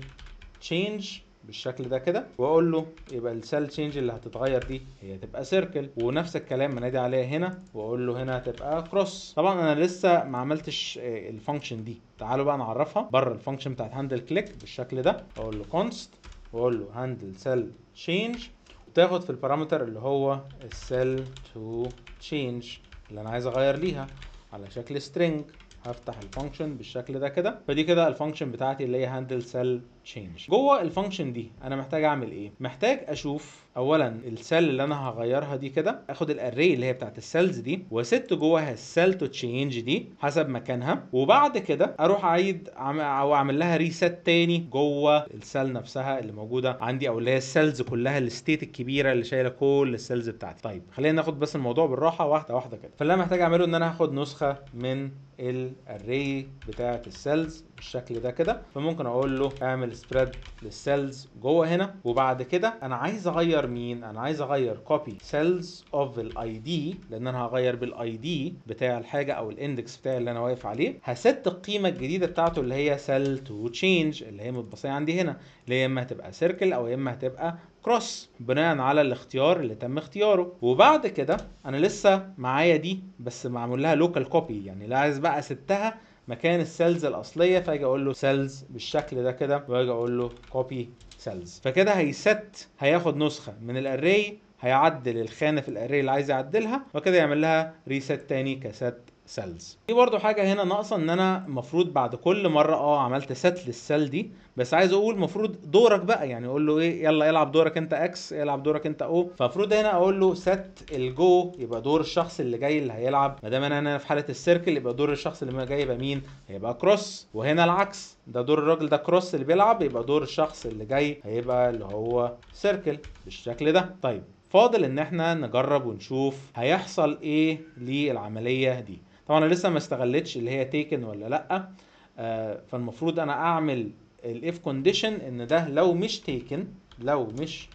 تشينج بالشكل ده كده واقول له يبقى السيل تشينج اللي هتتغير دي هي تبقى سيركل ونفس الكلام انادي عليها هنا واقول له هنا هتبقى كروس طبعا انا لسه ما عملتش آه، الفانكشن دي تعالوا بقى نعرفها بره الفانكشن بتاعت هاندل كليك بالشكل ده اقول له كونست واقول له هاندل سيل تشينج وتاخد في البارامتر اللي هو السيل تو تشينج اللي انا عايز اغير ليها على شكل سترينج هفتح الفانكشن بالشكل ده كده فدي كده الفانكشن بتاعتي اللي هي هاندل سيل change جوه الفانكشن دي انا محتاج اعمل ايه محتاج اشوف اولا السيل اللي انا هغيرها دي كده اخد الاري اللي هي بتاعت السيلز دي وست جواها السيل تو تشينج دي حسب مكانها وبعد كده اروح اعيد او اعمل لها ريست تاني جوه السيل نفسها اللي موجوده عندي او اللي هي السيلز كلها الستيت الكبيره اللي شايله كل السيلز بتاعتي طيب خلينا ناخد بس الموضوع بالراحه واحده واحده كده فاللي انا محتاج اعمله ان انا هاخد نسخه من الاري بتاعت السيلز بالشكل ده كده فممكن اقول له اعمل سبريد للسيلز جوه هنا وبعد كده انا عايز اغير مين انا عايز اغير كوبي سيلز اوف الاي دي لان انا هغير بالاي دي بتاع الحاجه او الاندكس بتاعي اللي انا واقف عليه هست القيمه الجديده بتاعته اللي هي سيل تو تشينج اللي هي متبصيه عندي هنا اللي هي اما هتبقى سيركل او اما هتبقى كروس بناء على الاختيار اللي تم اختياره وبعد كده انا لسه معايا دي بس معمول لها لوكال كوبي يعني لا عايز بقى ستها مكان السيلز الاصليه فاجي اقول له سيلز بالشكل ده كده واجي اقول له كوبي سيلز فكده هيست هياخد نسخه من الاري هيعدل الخانه في الاري اللي عايز يعدلها وكده يعمل لها ريست تاني كست سيلز دي برضو حاجة هنا ناقصة ان انا المفروض بعد كل مرة اه عملت سيت للسيل دي بس عايز اقول المفروض دورك بقى يعني اقول له ايه يلا العب دورك انت اكس العب دورك انت او فالمفروض هنا اقول له سيت الجو يبقى دور الشخص اللي جاي اللي هيلعب ما دام انا هنا في حالة السيركل يبقى دور الشخص اللي جاي يبقى مين هيبقى كروس وهنا العكس ده دور الراجل ده كروس اللي بيلعب يبقى دور الشخص اللي جاي هيبقى اللي هو سيركل بالشكل ده طيب فاضل ان احنا نجرب ونشوف هيحصل ايه للعملية دي طبعا انا لسه ما استغلتش اللي هي تيكن ولا لا آه، فالمفروض انا اعمل الاف كونديشن ان ده لو مش تيكن لو مش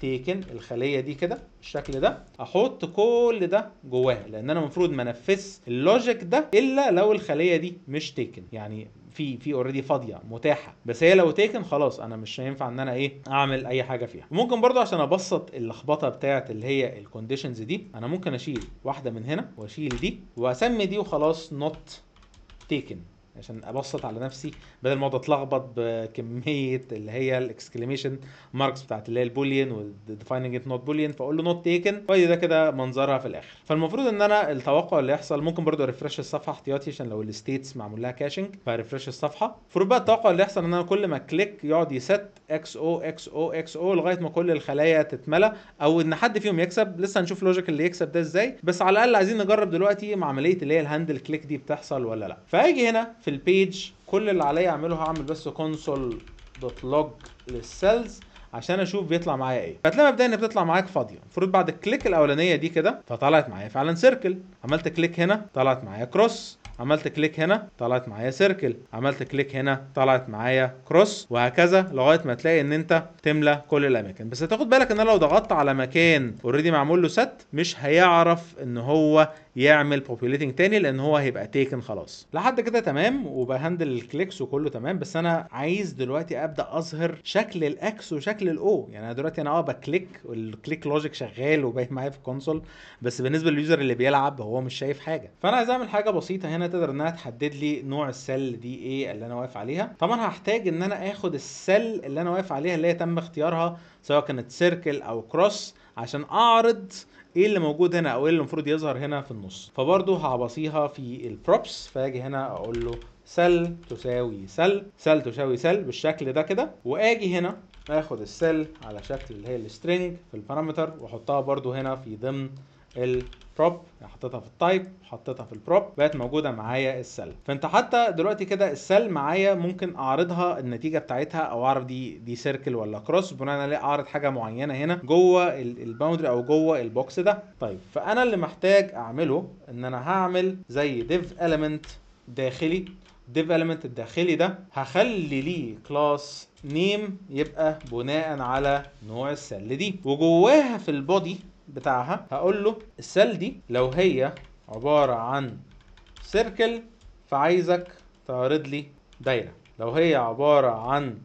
تيكن الخليه دي كده بالشكل ده احط كل ده جواها لان انا المفروض ما انفذش اللوجيك ده الا لو الخليه دي مش تيكن يعني في في اوريدي فاضيه متاحه بس هي لو تيكن خلاص انا مش هينفع ان انا ايه اعمل اي حاجه فيها ممكن برضو عشان ابسط اللخبطه بتاعه اللي هي الكونديشنز دي انا ممكن اشيل واحده من هنا واشيل دي واسمي دي وخلاص نوت تيكن عشان ابسط على نفسي بدل ما اقعد اتلخبط بكميه اللي هي الاكسكليميشن ماركس بتاعت اللي هي البوليان والديفايننج ات نوت بوليان فاقول له نوت تيكن فدي ده كده منظرها في الاخر فالمفروض ان انا التوقع اللي يحصل ممكن برضو ريفرش الصفحه احتياطي عشان لو الستيتس معمول لها كاشنج فريفرش الصفحه المفروض بقى التوقع اللي يحصل ان انا كل ما كليك يقعد يست اكس او اكس او اكس او لغايه ما كل الخلايا تتملى او ان حد فيهم يكسب لسه هنشوف لوجيك اللي يكسب ده ازاي بس على الاقل عايزين نجرب دلوقتي مع عمليه اللي هي الهاندل كليك دي بتحصل ولا لا فاجي هنا في البيج كل اللي عليا اعمله هعمل بس كونسول دوت لوج للسيلز عشان اشوف بيطلع معايا ايه فتلاقي مبدئيا ان بتطلع معاك فاضيه المفروض بعد الكليك الاولانيه دي كده فطلعت معايا فعلا سيركل عملت كليك هنا طلعت معايا كروس عملت كليك هنا طلعت معايا سيركل عملت كليك هنا طلعت معايا كروس وهكذا لغايه ما تلاقي ان انت تملى كل الاماكن بس هتاخد بالك ان انا لو ضغطت على مكان اوريدي معمول له ست مش هيعرف ان هو يعمل بوبيليتنج تاني لان هو هيبقى تيكن خلاص لحد كده تمام وبهندل الكليكس وكله تمام بس انا عايز دلوقتي ابدا اظهر شكل الاكس وشكل الاو يعني انا دلوقتي انا اه بكليك والكليك لوجيك شغال وباين معايا في الكونسول بس بالنسبه لليوزر اللي بيلعب هو مش شايف حاجه فانا عايز اعمل حاجه بسيطه هنا تقدر انها تحدد لي نوع السل دي ايه اللي انا واقف عليها طبعا هحتاج ان انا اخد السل اللي انا واقف عليها اللي هي تم اختيارها سواء كانت سيركل او كروس عشان اعرض ايه اللي موجود هنا او ايه اللي المفروض يظهر هنا في النص فبرضه هعبصيها في البروبس فاجي هنا اقول له سل تساوي سل سل تساوي سل بالشكل ده كده واجي هنا اخد السل على شكل اللي هي السترنج في البارامتر واحطها برضو هنا في ضمن ال prop يعني حطيتها في التايب حطيتها في البروب بقت موجوده معايا السل فانت حتى دلوقتي كده السل معايا ممكن اعرضها النتيجه بتاعتها او اعرف دي دي سيركل ولا كروس بناء عليه اعرض حاجه معينه هنا جوه الباوندري او جوه البوكس ده طيب فانا اللي محتاج اعمله ان انا هعمل زي ديف element داخلي ديف element الداخلي ده هخلي ليه كلاس نيم يبقى بناء على نوع السل دي وجواها في البودي بتاعها هقول له السيل دي لو هي عباره عن سيركل فعايزك تعرض لي دايره لو هي عباره عن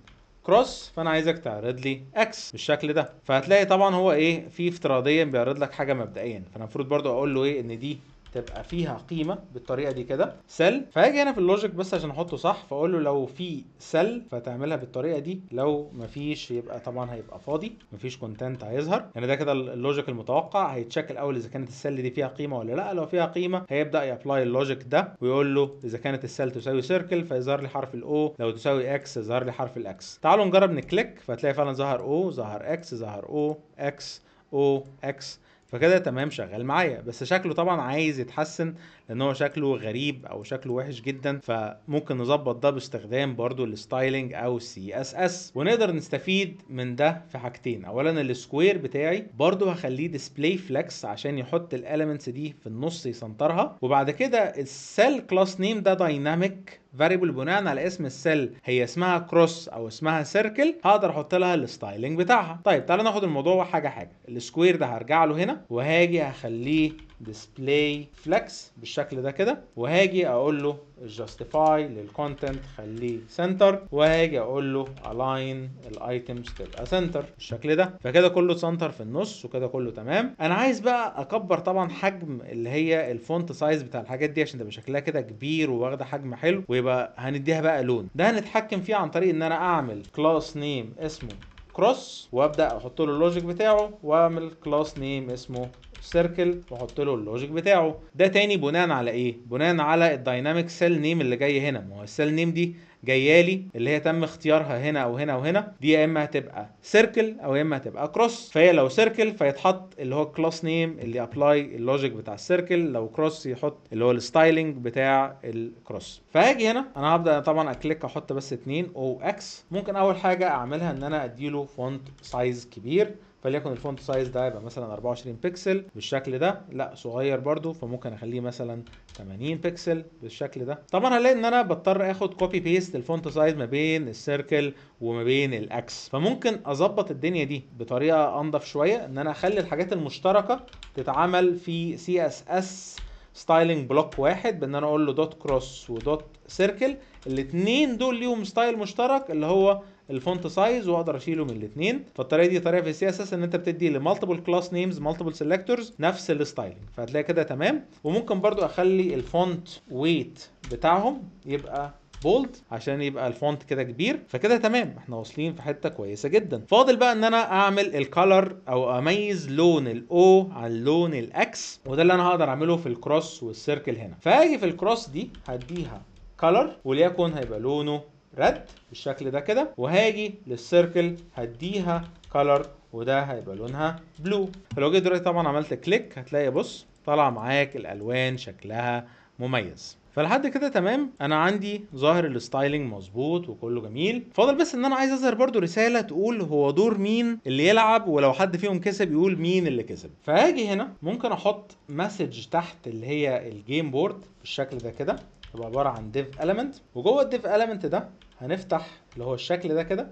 كروس فانا عايزك تعرض لي اكس بالشكل ده فهتلاقي طبعا هو ايه في افتراضيا بيعرض لك حاجه مبدئيا فانا المفروض برضو اقول له ايه ان دي تبقى فيها قيمه بالطريقه دي كده سل فاجي هنا في اللوجيك بس عشان احطه صح فاقول له لو في سل فتعملها بالطريقه دي لو مفيش يبقى طبعا هيبقى فاضي مفيش كونتنت هيظهر يعني ده كده اللوجيك المتوقع هيتشكل اول اذا كانت السل دي فيها قيمه ولا لا لو فيها قيمه هيبدا يابلاي اللوجيك ده ويقول له اذا كانت السل تساوي سيركل فيظهر لي حرف الاو لو تساوي اكس يظهر لي حرف الاكس تعالوا نجرب نكليك فتلاقي فعلا ظهر او ظهر اكس ظهر او اكس او اكس فكده تمام شغال معايا بس شكله طبعا عايز يتحسن لان هو شكله غريب او شكله وحش جدا فممكن نظبط ده باستخدام برضو الستايلنج او السي اس اس ونقدر نستفيد من ده في حاجتين اولا السكوير بتاعي برضو هخليه ديسبلاي فلكس عشان يحط الاليمنتس دي في النص يسنترها وبعد كده السيل كلاس نيم ده دايناميك فاريبل بناء على اسم السيل هي اسمها كروس او اسمها سيركل هقدر احط لها الستايلنج بتاعها طيب تعالى ناخد الموضوع حاجه حاجه السكوير ده هرجع له هنا وهاجي هخليه display flex بالشكل ده كده وهاجي اقول له justify للكونتنت خليه سنتر وهاجي اقول له align الايتمز تبقى سنتر بالشكل ده فكده كله سنتر في النص وكده كله تمام انا عايز بقى اكبر طبعا حجم اللي هي الفونت سايز بتاع الحاجات دي عشان تبقى شكلها كده كبير وواخده حجم حلو ويبقى هنديها بقى لون ده هنتحكم فيه عن طريق ان انا اعمل class نيم اسمه كروس وابدا احط له اللوجيك بتاعه واعمل كلاس نيم اسمه سيركل واحط له اللوجيك بتاعه ده تاني بناء على ايه بناء على الدايناميك سيل نيم اللي جاي هنا ما هو السيل نيم دي جايه لي اللي هي تم اختيارها هنا او هنا وهنا دي يا اما هتبقى سيركل او يا اما هتبقى كروس فهي لو سيركل فيتحط اللي هو الكلاس نيم اللي ابلاي اللوجيك بتاع السيركل لو كروس يحط اللي هو الستايلنج بتاع الكروس فهاجي هنا انا هبدا طبعا اكليك احط بس 2 او اكس ممكن اول حاجه اعملها ان انا اديله فونت سايز كبير فليكن الفونت سايز ده يبقى مثلا 24 بكسل بالشكل ده لا صغير برده فممكن اخليه مثلا 80 بكسل بالشكل ده طبعا هنلاقي ان انا بضطر اخد كوبي بيست الفونت سايز ما بين السيركل وما بين الاكس فممكن اظبط الدنيا دي بطريقه انضف شويه ان انا اخلي الحاجات المشتركه تتعمل في سي اس اس ستايلنج بلوك واحد بان انا اقول له دوت كروس ودوت سيركل الاثنين دول ليهم ستايل مشترك اللي هو الفونت سايز واقدر اشيله من الاثنين فالطريقه دي طريقه في السي اس اس ان انت بتدي لمالتيبل كلاس نيمز مالتيبل سيلكتورز نفس الستايلنج فهتلاقي كده تمام وممكن برضو اخلي الفونت ويت بتاعهم يبقى بولد عشان يبقى الفونت كده كبير فكده تمام احنا واصلين في حته كويسه جدا فاضل بقى ان انا اعمل الكالر او اميز لون الاو عن لون الاكس وده اللي انا هقدر اعمله في الكروس والسيركل هنا فهاجي في الكروس دي هديها كالر وليكن هيبقى لونه رد بالشكل ده كده وهاجي للسيركل هديها كلر وده هيبقى لونها بلو فلو جيت دلوقتي طبعا عملت كليك هتلاقي بص طلع معاك الالوان شكلها مميز فلحد كده تمام انا عندي ظاهر الستايلنج مظبوط وكله جميل فاضل بس ان انا عايز اظهر برده رساله تقول هو دور مين اللي يلعب ولو حد فيهم كسب يقول مين اللي كسب فهاجي هنا ممكن احط مسج تحت اللي هي الجيم بورد بالشكل ده كده تبقى عباره عن ديف element وجوه الديف element ده هنفتح اللي هو الشكل ده كده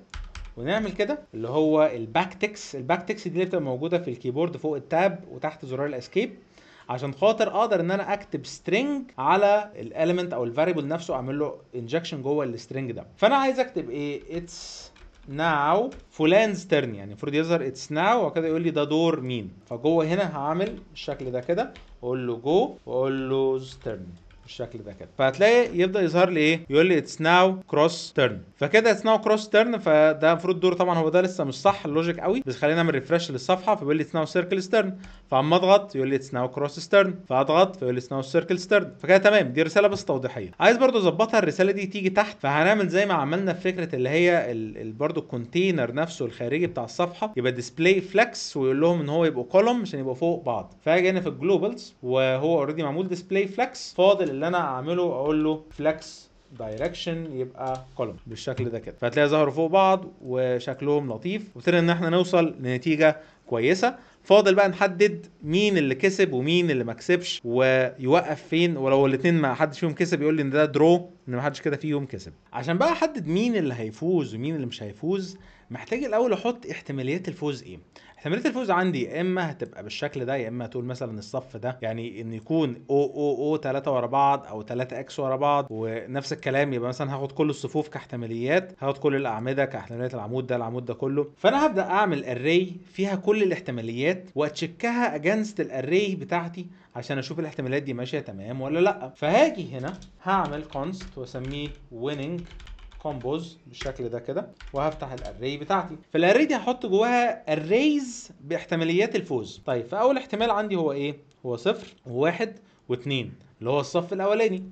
ونعمل كده اللي هو الباك تكس الباك تكس دي اللي بتبقى موجوده في الكيبورد فوق التاب وتحت زرار الاسكيب عشان خاطر اقدر ان انا اكتب سترينج على الاليمنت او الفاريبل نفسه اعمل له انجكشن جوه السترينج ده فانا عايز اكتب ايه اتس ناو فلانز ترن يعني المفروض يظهر اتس ناو وكده يقول لي ده دور مين فجوه هنا هعمل الشكل ده كده اقول له جو واقول له ترن بالشكل ده كده فهتلاقي يبدا يظهر لي ايه يقول لي اتس ناو كروس تيرن فكده اتس ناو كروس تيرن فده المفروض دور طبعا هو ده لسه مش صح اللوجيك قوي بس خلينا نعمل ريفرش للصفحه فبيقول لي اتس ناو سيركل ستيرن فعم اضغط يقول لي اتس ناو كروس ستيرن فاضغط فيقول لي اتس ناو سيركل ستيرن فكده تمام دي رساله بس توضيحيه عايز برضو اظبطها الرساله دي تيجي تحت فهنعمل زي ما عملنا في فكره اللي هي ال... برضو الكونتينر نفسه الخارجي بتاع الصفحه يبقى ديسبلاي فلكس ويقول لهم ان هو يبقوا كولوم عشان يبقوا فوق بعض فاجي هنا في الجلوبالز وهو اوريدي معمول ديسبلاي فلكس فاضل اللي انا اعمله اقول له فلكس دايركشن يبقى كولوم بالشكل ده كده فهتلاقي ظهروا فوق بعض وشكلهم لطيف وابتدينا ان احنا نوصل لنتيجه كويسه فاضل بقى نحدد مين اللي كسب ومين اللي ما كسبش ويوقف فين ولو الاثنين ما حدش فيهم كسب يقول لي ان ده درو ان ما حدش كده فيهم كسب عشان بقى احدد مين اللي هيفوز ومين اللي مش هيفوز محتاج الاول احط احتماليات الفوز ايه احتماليه الفوز عندي يا اما هتبقى بالشكل ده يا اما تقول مثلا الصف ده يعني ان يكون او او او 3 ورا بعض او 3 اكس ورا بعض ونفس الكلام يبقى مثلا هاخد كل الصفوف كاحتماليات هاخد كل الاعمده كاحتماليات العمود ده العمود ده كله فانا هبدا اعمل اري فيها كل الاحتماليات واتشكها اجنست الاري بتاعتي عشان اشوف الاحتمالات دي ماشيه تمام ولا لا فهاجي هنا هعمل كونست واسميه winning كومبوز بالشكل ده كده وهفتح الاري بتاعتي في الاري دي هحط جواها الريز باحتماليات الفوز طيب فاول احتمال عندي هو ايه هو صفر وواحد واثنين اللي هو الصف الاولاني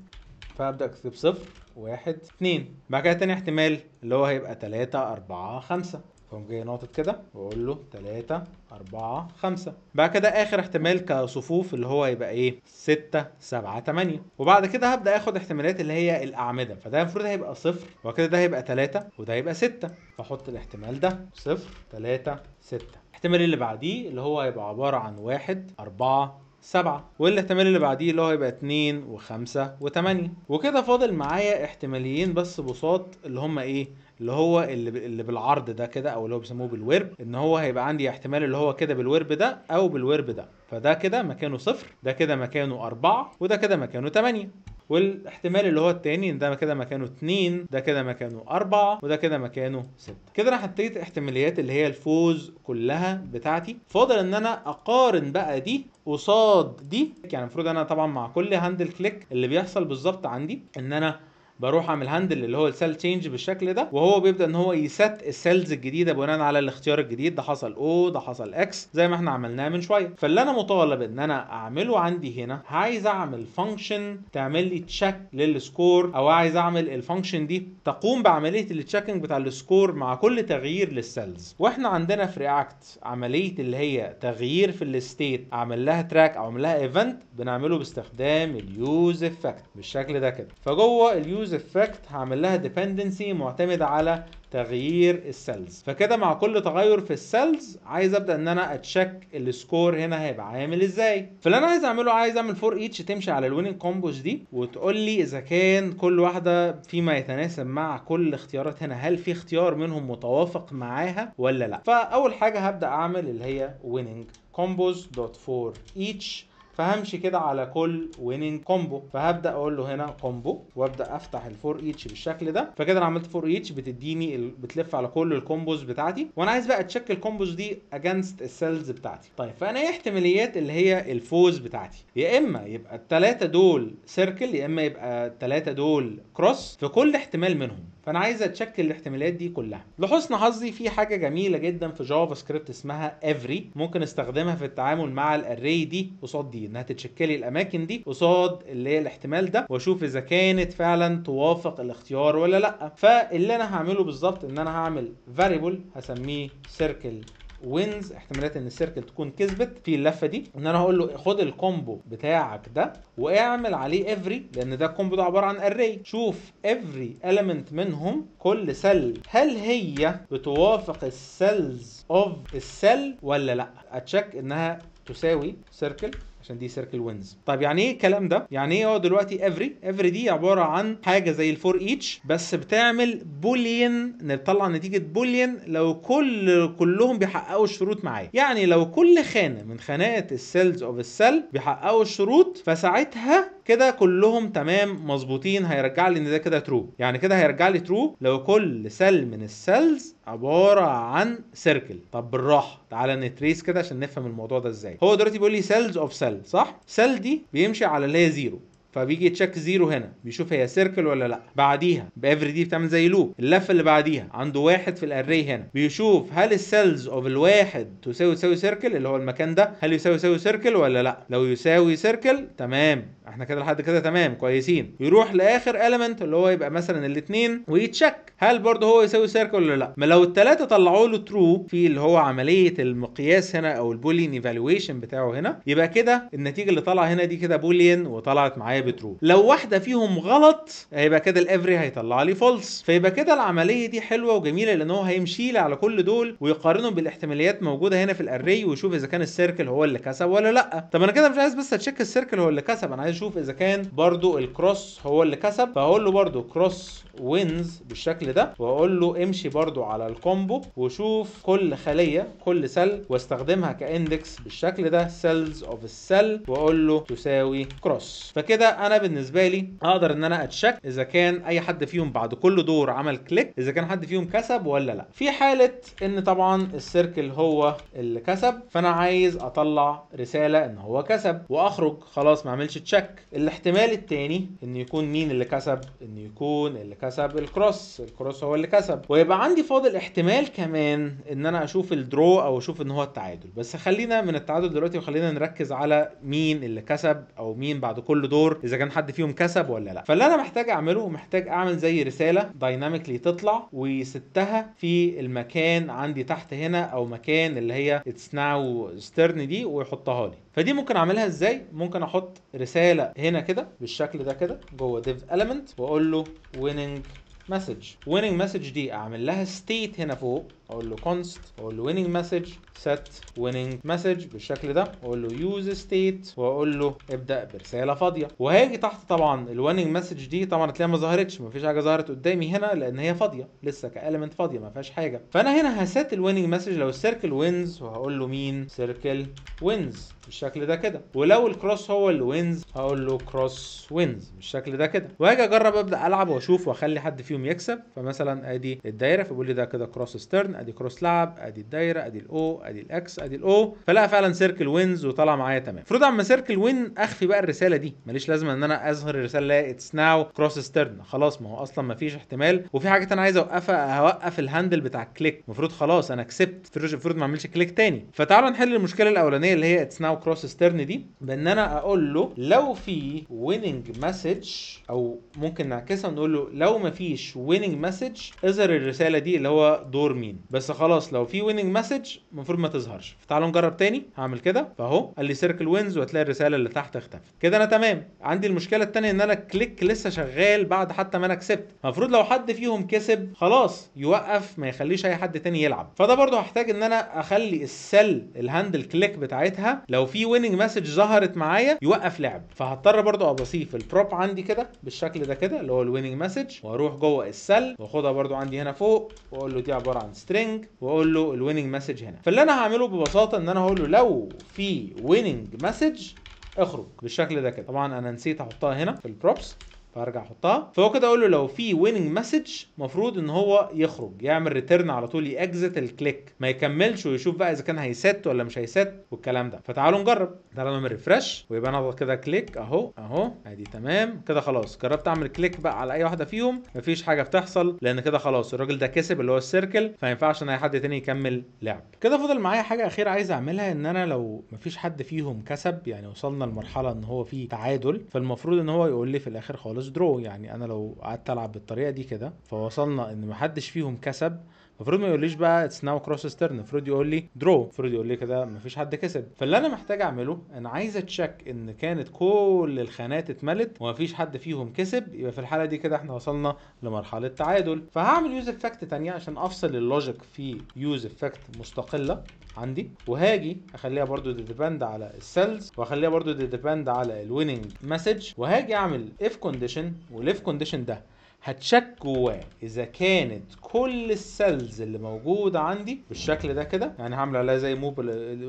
فابدا اكتب صفر واحد اثنين بعد كده تاني احتمال اللي هو هيبقى تلاتة أربعة خمسة فهم جاي ناطط كده واقول له 3 4 5 بعد كده اخر احتمال كصفوف اللي هو يبقى ايه 6 7 8 وبعد كده هبدا اخد احتمالات اللي هي الاعمده فده المفروض هيبقى صفر وكده ده هيبقى 3 وده هيبقى 6 فاحط الاحتمال ده صفر 3 6 الاحتمال اللي بعديه اللي هو هيبقى عباره عن 1 4 7 والاحتمال اللي بعديه اللي هو هيبقى 2 و5 و8 وكده فاضل معايا احتماليين بس بساط اللي هم ايه اللي هو اللي, اللي بالعرض ده كده او اللي هو بيسموه بالورب ان هو هيبقى عندي احتمال اللي هو كده بالورب ده او بالورب ده فده كده مكانه صفر ده كده مكانه أربعة وده كده مكانه تمانية والاحتمال اللي هو التاني ده كده مكانه 2 ده كده مكانه 4 وده كده مكانه 6 كده انا حطيت احتماليات اللي هي الفوز كلها بتاعتي فاضل ان انا اقارن بقى دي قصاد دي يعني المفروض انا طبعا مع كل هاندل كليك اللي بيحصل بالظبط عندي ان انا بروح اعمل هاندل اللي هو السيل تشينج بالشكل ده وهو بيبدا ان هو يسيت السيلز الجديده بناء على الاختيار الجديد ده حصل او ده حصل اكس زي ما احنا عملناه من شويه فاللي انا مطالب ان انا اعمله عندي هنا عايز اعمل فانكشن تعمل لي تشيك للسكور او عايز اعمل الفانكشن دي تقوم بعمليه التشيكنج بتاع السكور مع كل تغيير للسيلز واحنا عندنا في رياكت عمليه اللي هي تغيير في الستيت اعمل لها تراك او اعمل لها ايفنت بنعمله باستخدام اليوز افكت بالشكل ده كده فجوه اليوز كوز افكت هعمل لها ديبندنسي معتمده على تغيير السيلز فكده مع كل تغير في السيلز عايز ابدا ان انا اتشك السكور هنا هيبقى عامل ازاي فاللي انا عايز اعمله عايز اعمل فور ايتش تمشي على الويننج كومبوز دي وتقول لي اذا كان كل واحده فيما يتناسب مع كل الاختيارات هنا هل في اختيار منهم متوافق معاها ولا لا فاول حاجه هبدا اعمل اللي هي ويننج كومبوز دوت فور ايتش فهمشي كده على كل ويننج كومبو فهبدا اقول له هنا كومبو وابدا افتح الفور ايتش بالشكل ده فكده انا عملت فور ايتش بتديني ال... بتلف على كل الكومبوز بتاعتي وانا عايز بقى اتشيك الكومبوز دي اجنست السيلز بتاعتي طيب فانا ايه احتماليات اللي هي الفوز بتاعتي يا اما يبقى الثلاثه دول سيركل يا اما يبقى الثلاثه دول كروس في كل احتمال منهم فانا عايز اتشكل الاحتمالات دي كلها لحسن حظي في حاجه جميله جدا في جافا سكريبت اسمها افري ممكن استخدمها في التعامل مع الاري دي قصاد دي انها تتشكلي الاماكن دي قصاد اللي هي الاحتمال ده واشوف اذا كانت فعلا توافق الاختيار ولا لا فاللي انا هعمله بالظبط ان انا هعمل فاريبل هسميه سيركل وينز احتمالات ان السيركل تكون كسبت في اللفه دي ان انا هقول له خد الكومبو بتاعك ده واعمل عليه افري لان ده الكومبو ده عباره عن اري شوف افري element منهم كل سيل هل هي بتوافق السيلز اوف السيل ولا لا اتشك انها تساوي سيركل عشان دي سيركل وينز طيب يعني ايه الكلام ده يعني ايه هو اه دلوقتي افري افري دي عباره عن حاجه زي الفور ايتش بس بتعمل بولين نطلع نتيجه بولين لو كل كلهم بيحققوا الشروط معايا يعني لو كل خانه من خانات السيلز اوف السيل بيحققوا الشروط فساعتها كده كلهم تمام مظبوطين هيرجع لي ان ده كده ترو يعني كده هيرجع لي ترو لو كل سيل من السيلز عباره عن سيركل طب بالراحه تعالى نتريس كده عشان نفهم الموضوع ده ازاي هو دلوقتي بيقول لي سيلز اوف سيل صح سيل دي بيمشي على اللي هي زيرو فبيجي يتشك زيرو هنا بيشوف هي سيركل ولا لا بعديها بافري دي بتعمل زي لوب اللفه اللي بعديها عنده واحد في الاري هنا بيشوف هل السيلز اوف الواحد تساوي تساوي سيركل اللي هو المكان ده هل يساوي يساوي سيركل ولا لا لو يساوي سيركل تمام احنا كده لحد كده تمام كويسين يروح لاخر اليمنت اللي هو يبقى مثلا الاثنين ويتشك هل برضه هو يساوي سيركل ولا لا ما لو الثلاثه طلعوا له ترو في اللي هو عمليه المقياس هنا او البولين ايفالويشن بتاعه هنا يبقى كده النتيجه اللي طالعه هنا دي كده بولين وطلعت معايا بترو لو واحده فيهم غلط هيبقى كده الافري هيطلع لي فولس فيبقى كده العمليه دي حلوه وجميله لان هو هيمشي لي على كل دول ويقارنهم بالاحتماليات موجوده هنا في الاري ويشوف اذا كان السيركل هو اللي كسب ولا لا طب انا كده مش عايز بس اتشيك السيركل هو اللي كسب انا عايز اشوف اذا كان برده الكروس هو اللي كسب فهقول له برده كروس وينز بالشكل ده واقول له امشي برضو على الكومبو وشوف كل خليه كل سل واستخدمها كاندكس بالشكل ده سيلز اوف السل واقول له تساوي كروس فكده كده انا بالنسبه لي اقدر ان انا اتشك اذا كان اي حد فيهم بعد كل دور عمل كليك اذا كان حد فيهم كسب ولا لا في حاله ان طبعا السيركل هو اللي كسب فانا عايز اطلع رساله ان هو كسب واخرج خلاص ما اعملش تشك الاحتمال الثاني ان يكون مين اللي كسب ان يكون اللي كسب الكروس الكروس هو اللي كسب ويبقى عندي فاضل احتمال كمان ان انا اشوف الدرو او اشوف ان هو التعادل بس خلينا من التعادل دلوقتي وخلينا نركز على مين اللي كسب او مين بعد كل دور اذا كان حد فيهم كسب ولا لا فاللي انا محتاج اعمله محتاج اعمل زي رساله دايناميكلي تطلع وستها في المكان عندي تحت هنا او مكان اللي هي اتس ناو ستيرن دي ويحطها لي فدي ممكن اعملها ازاي ممكن احط رساله هنا كده بالشكل ده كده جوه ديف element واقول له ويننج مسج ويننج مسج دي اعمل لها ستيت هنا فوق اقول له const اقول له winning message set winning message بالشكل ده اقول له use state واقول له ابدا برساله فاضيه وهاجي تحت طبعا الwinning message دي طبعا هتلاقيها ما ظهرتش مفيش حاجه ظهرت قدامي هنا لان هي فاضيه لسه كاليمنت فاضيه ما فيهاش حاجه فانا هنا هسيت الwinning message لو السيركل وينز وهقول له مين سيركل وينز بالشكل ده كده ولو الكروس هو اللي وينز هقول له كروس وينز بالشكل ده كده واجي اجرب ابدا العب واشوف واخلي حد فيهم يكسب فمثلا ادي الدايره فبيقول لي ده كده كروس ستيرن ادي كروس لعب ادي الدايره ادي الاو ادي الاكس ادي الاو فلقى فعلا سيركل وينز وطلع معايا تمام المفروض اما سيركل وين اخفي بقى الرساله دي ماليش لازمه ان انا اظهر الرساله اللي هي اتس ناو كروس ستيرن خلاص ما هو اصلا ما فيش احتمال وفي حاجات انا عايز اوقفها هوقف الهاندل بتاع الكليك المفروض خلاص انا كسبت المفروض ما اعملش كليك تاني فتعالوا نحل المشكله الاولانيه اللي هي اتس ناو كروس ستيرن دي بان انا اقول له لو في ويننج مسج او ممكن نعكسها ونقول له لو ما فيش ويننج مسج اظهر الرساله دي اللي هو دور مين بس خلاص لو في ويننج مسج المفروض ما تظهرش فتعالوا نجرب تاني هعمل كده فاهو قال لي سيركل وينز وهتلاقي الرساله اللي تحت اختفت كده انا تمام عندي المشكله الثانيه ان انا كليك لسه شغال بعد حتى ما انا كسبت المفروض لو حد فيهم كسب خلاص يوقف ما يخليش اي حد تاني يلعب فده برضه هحتاج ان انا اخلي السل الهاندل كليك بتاعتها لو في ويننج مسج ظهرت معايا يوقف لعب فهضطر برضه اضيف البروب عندي كده بالشكل ده كده اللي هو الويننج مسج واروح جوه السل واخدها برضه عندي هنا فوق واقول له دي عباره عن ستريك. لينك واقول له الويننج مسج هنا فاللي انا هعمله ببساطه ان انا هقول له لو في ويننج مسج اخرج بالشكل ده كده طبعا انا نسيت احطها هنا في البروبس فارجع احطها فهو كده اقول له لو في ويننج مسج المفروض ان هو يخرج يعمل ريتيرن على طول يأجزت الكليك ما يكملش ويشوف بقى اذا كان هيست ولا مش هيست والكلام ده فتعالوا نجرب تعالوا نعمل ريفرش ويبقى انا كده كليك اهو اهو ادي تمام كده خلاص جربت اعمل كليك بقى على اي واحده فيهم مفيش حاجه بتحصل لان كده خلاص الراجل ده كسب اللي هو السيركل فما ينفعش ان اي حد تاني يكمل لعب كده فضل معايا حاجه اخيره عايز اعملها ان انا لو مفيش حد فيهم كسب يعني وصلنا لمرحله ان هو في تعادل فالمفروض ان هو يقول لي في الاخر خالص درو يعني انا لو قعدت العب بالطريقه دي كده فوصلنا ان محدش فيهم كسب المفروض ما يقوليش بقى اتس ناو كروس ستيرن المفروض يقول لي درو المفروض يقول لي كده مفيش حد كسب فاللي انا محتاج اعمله انا عايز اتشك ان كانت كل الخانات اتملت ومفيش حد فيهم كسب يبقى في الحاله دي كده احنا وصلنا لمرحله تعادل فهعمل يوز افكت ثانيه عشان افصل اللوجيك في يوز افكت مستقله عندي وهاجي اخليها برده ديبند على السيلز واخليها برده ديبند على الويننج مسج وهاجي اعمل اف كونديشن والاف كونديشن ده هتشك جواه اذا كانت كل السيلز اللي موجوده عندي بالشكل ده كده يعني هعمل عليها زي موب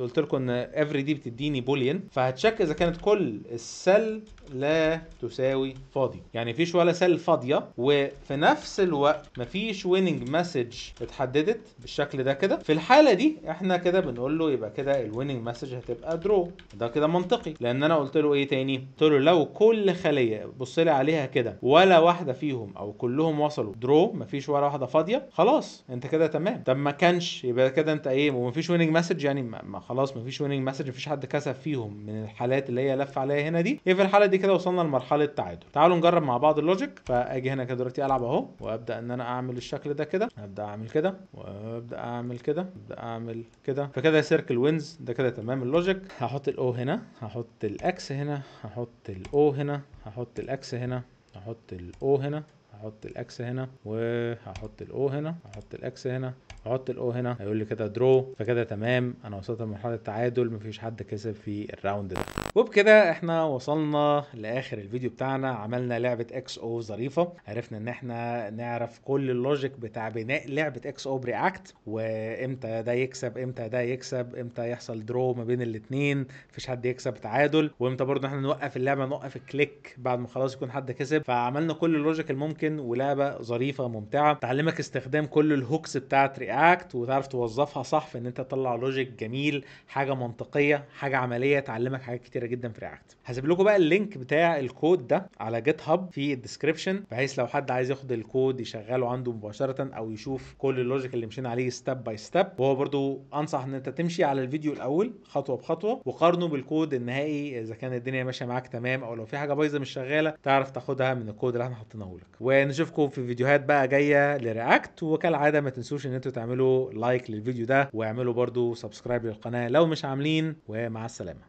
قلت لكم ان افري دي بتديني بوليان فهتشك اذا كانت كل السيل لا تساوي فاضي يعني مفيش ولا سيل فاضيه وفي نفس الوقت مفيش ويننج مسج اتحددت بالشكل ده كده في الحاله دي احنا كده بنقول له يبقى كده الويننج مسج هتبقى درو ده كده منطقي لان انا قلت له ايه تاني قلت له لو كل خليه بص لي عليها كده ولا واحده فيهم او كلهم وصلوا درو مفيش ولا واحده فاضيه خلاص انت كده تمام طب ما كانش يبقى كده انت ايه ومفيش ويننج مسج يعني ما خلاص مفيش ويننج مسج مفيش حد كسب فيهم من الحالات اللي هي لف عليها هنا دي ايه في الحاله دي كده وصلنا لمرحله تعادل تعالوا نجرب مع بعض اللوجيك فاجي هنا كده دلوقتي العب اهو وابدا ان انا اعمل الشكل ده كده ابدا اعمل كده وابدا اعمل كده ابدا اعمل كده فكده سيركل وينز ده كده تمام اللوجيك هحط الاو هنا هحط الاكس هنا هحط الاو هنا هحط الاكس هنا هحط الاو هنا هحط الاكس هنا وهحط الاو هنا هحط الاكس هنا هحط الاو هنا هيقول لي كده درو فكده تمام انا وصلت لمرحله التعادل مفيش حد كسب في الراوند ده وبكده احنا وصلنا لاخر الفيديو بتاعنا عملنا لعبه اكس او ظريفه عرفنا ان احنا نعرف كل اللوجيك بتاع بناء لعبه اكس او برياكت وامتى ده يكسب امتى ده يكسب امتى يحصل درو ما بين الاثنين مفيش حد يكسب تعادل وامتى برضه احنا نوقف اللعبه نوقف الكليك بعد ما خلاص يكون حد كسب فعملنا كل اللوجيك الممكن ممكن ولعبه ظريفه ممتعه تعلمك استخدام كل الهوكس بتاعه رياكت وتعرف توظفها صح في ان انت تطلع لوجيك جميل حاجه منطقيه حاجه عمليه تعلمك حاجات كتيره جدا في رياكت هسيب لكم بقى اللينك بتاع الكود ده على جيت هاب في الديسكربشن بحيث لو حد عايز ياخد الكود يشغله عنده مباشره او يشوف كل اللوجيك اللي مشينا عليه ستيب باي ستيب وهو برضو انصح ان انت تمشي على الفيديو الاول خطوه بخطوه وقارنه بالكود النهائي اذا كان الدنيا ماشيه معاك تمام او لو في حاجه بايظه مش شغاله تعرف تاخدها من الكود اللي احنا حطيناه لك ونشوفكم في فيديوهات بقى جايه لرياكت وكالعاده ما تنسوش ان انتوا تعملوا لايك للفيديو ده واعملوا برضو سبسكرايب للقناه لو مش عاملين ومع السلامه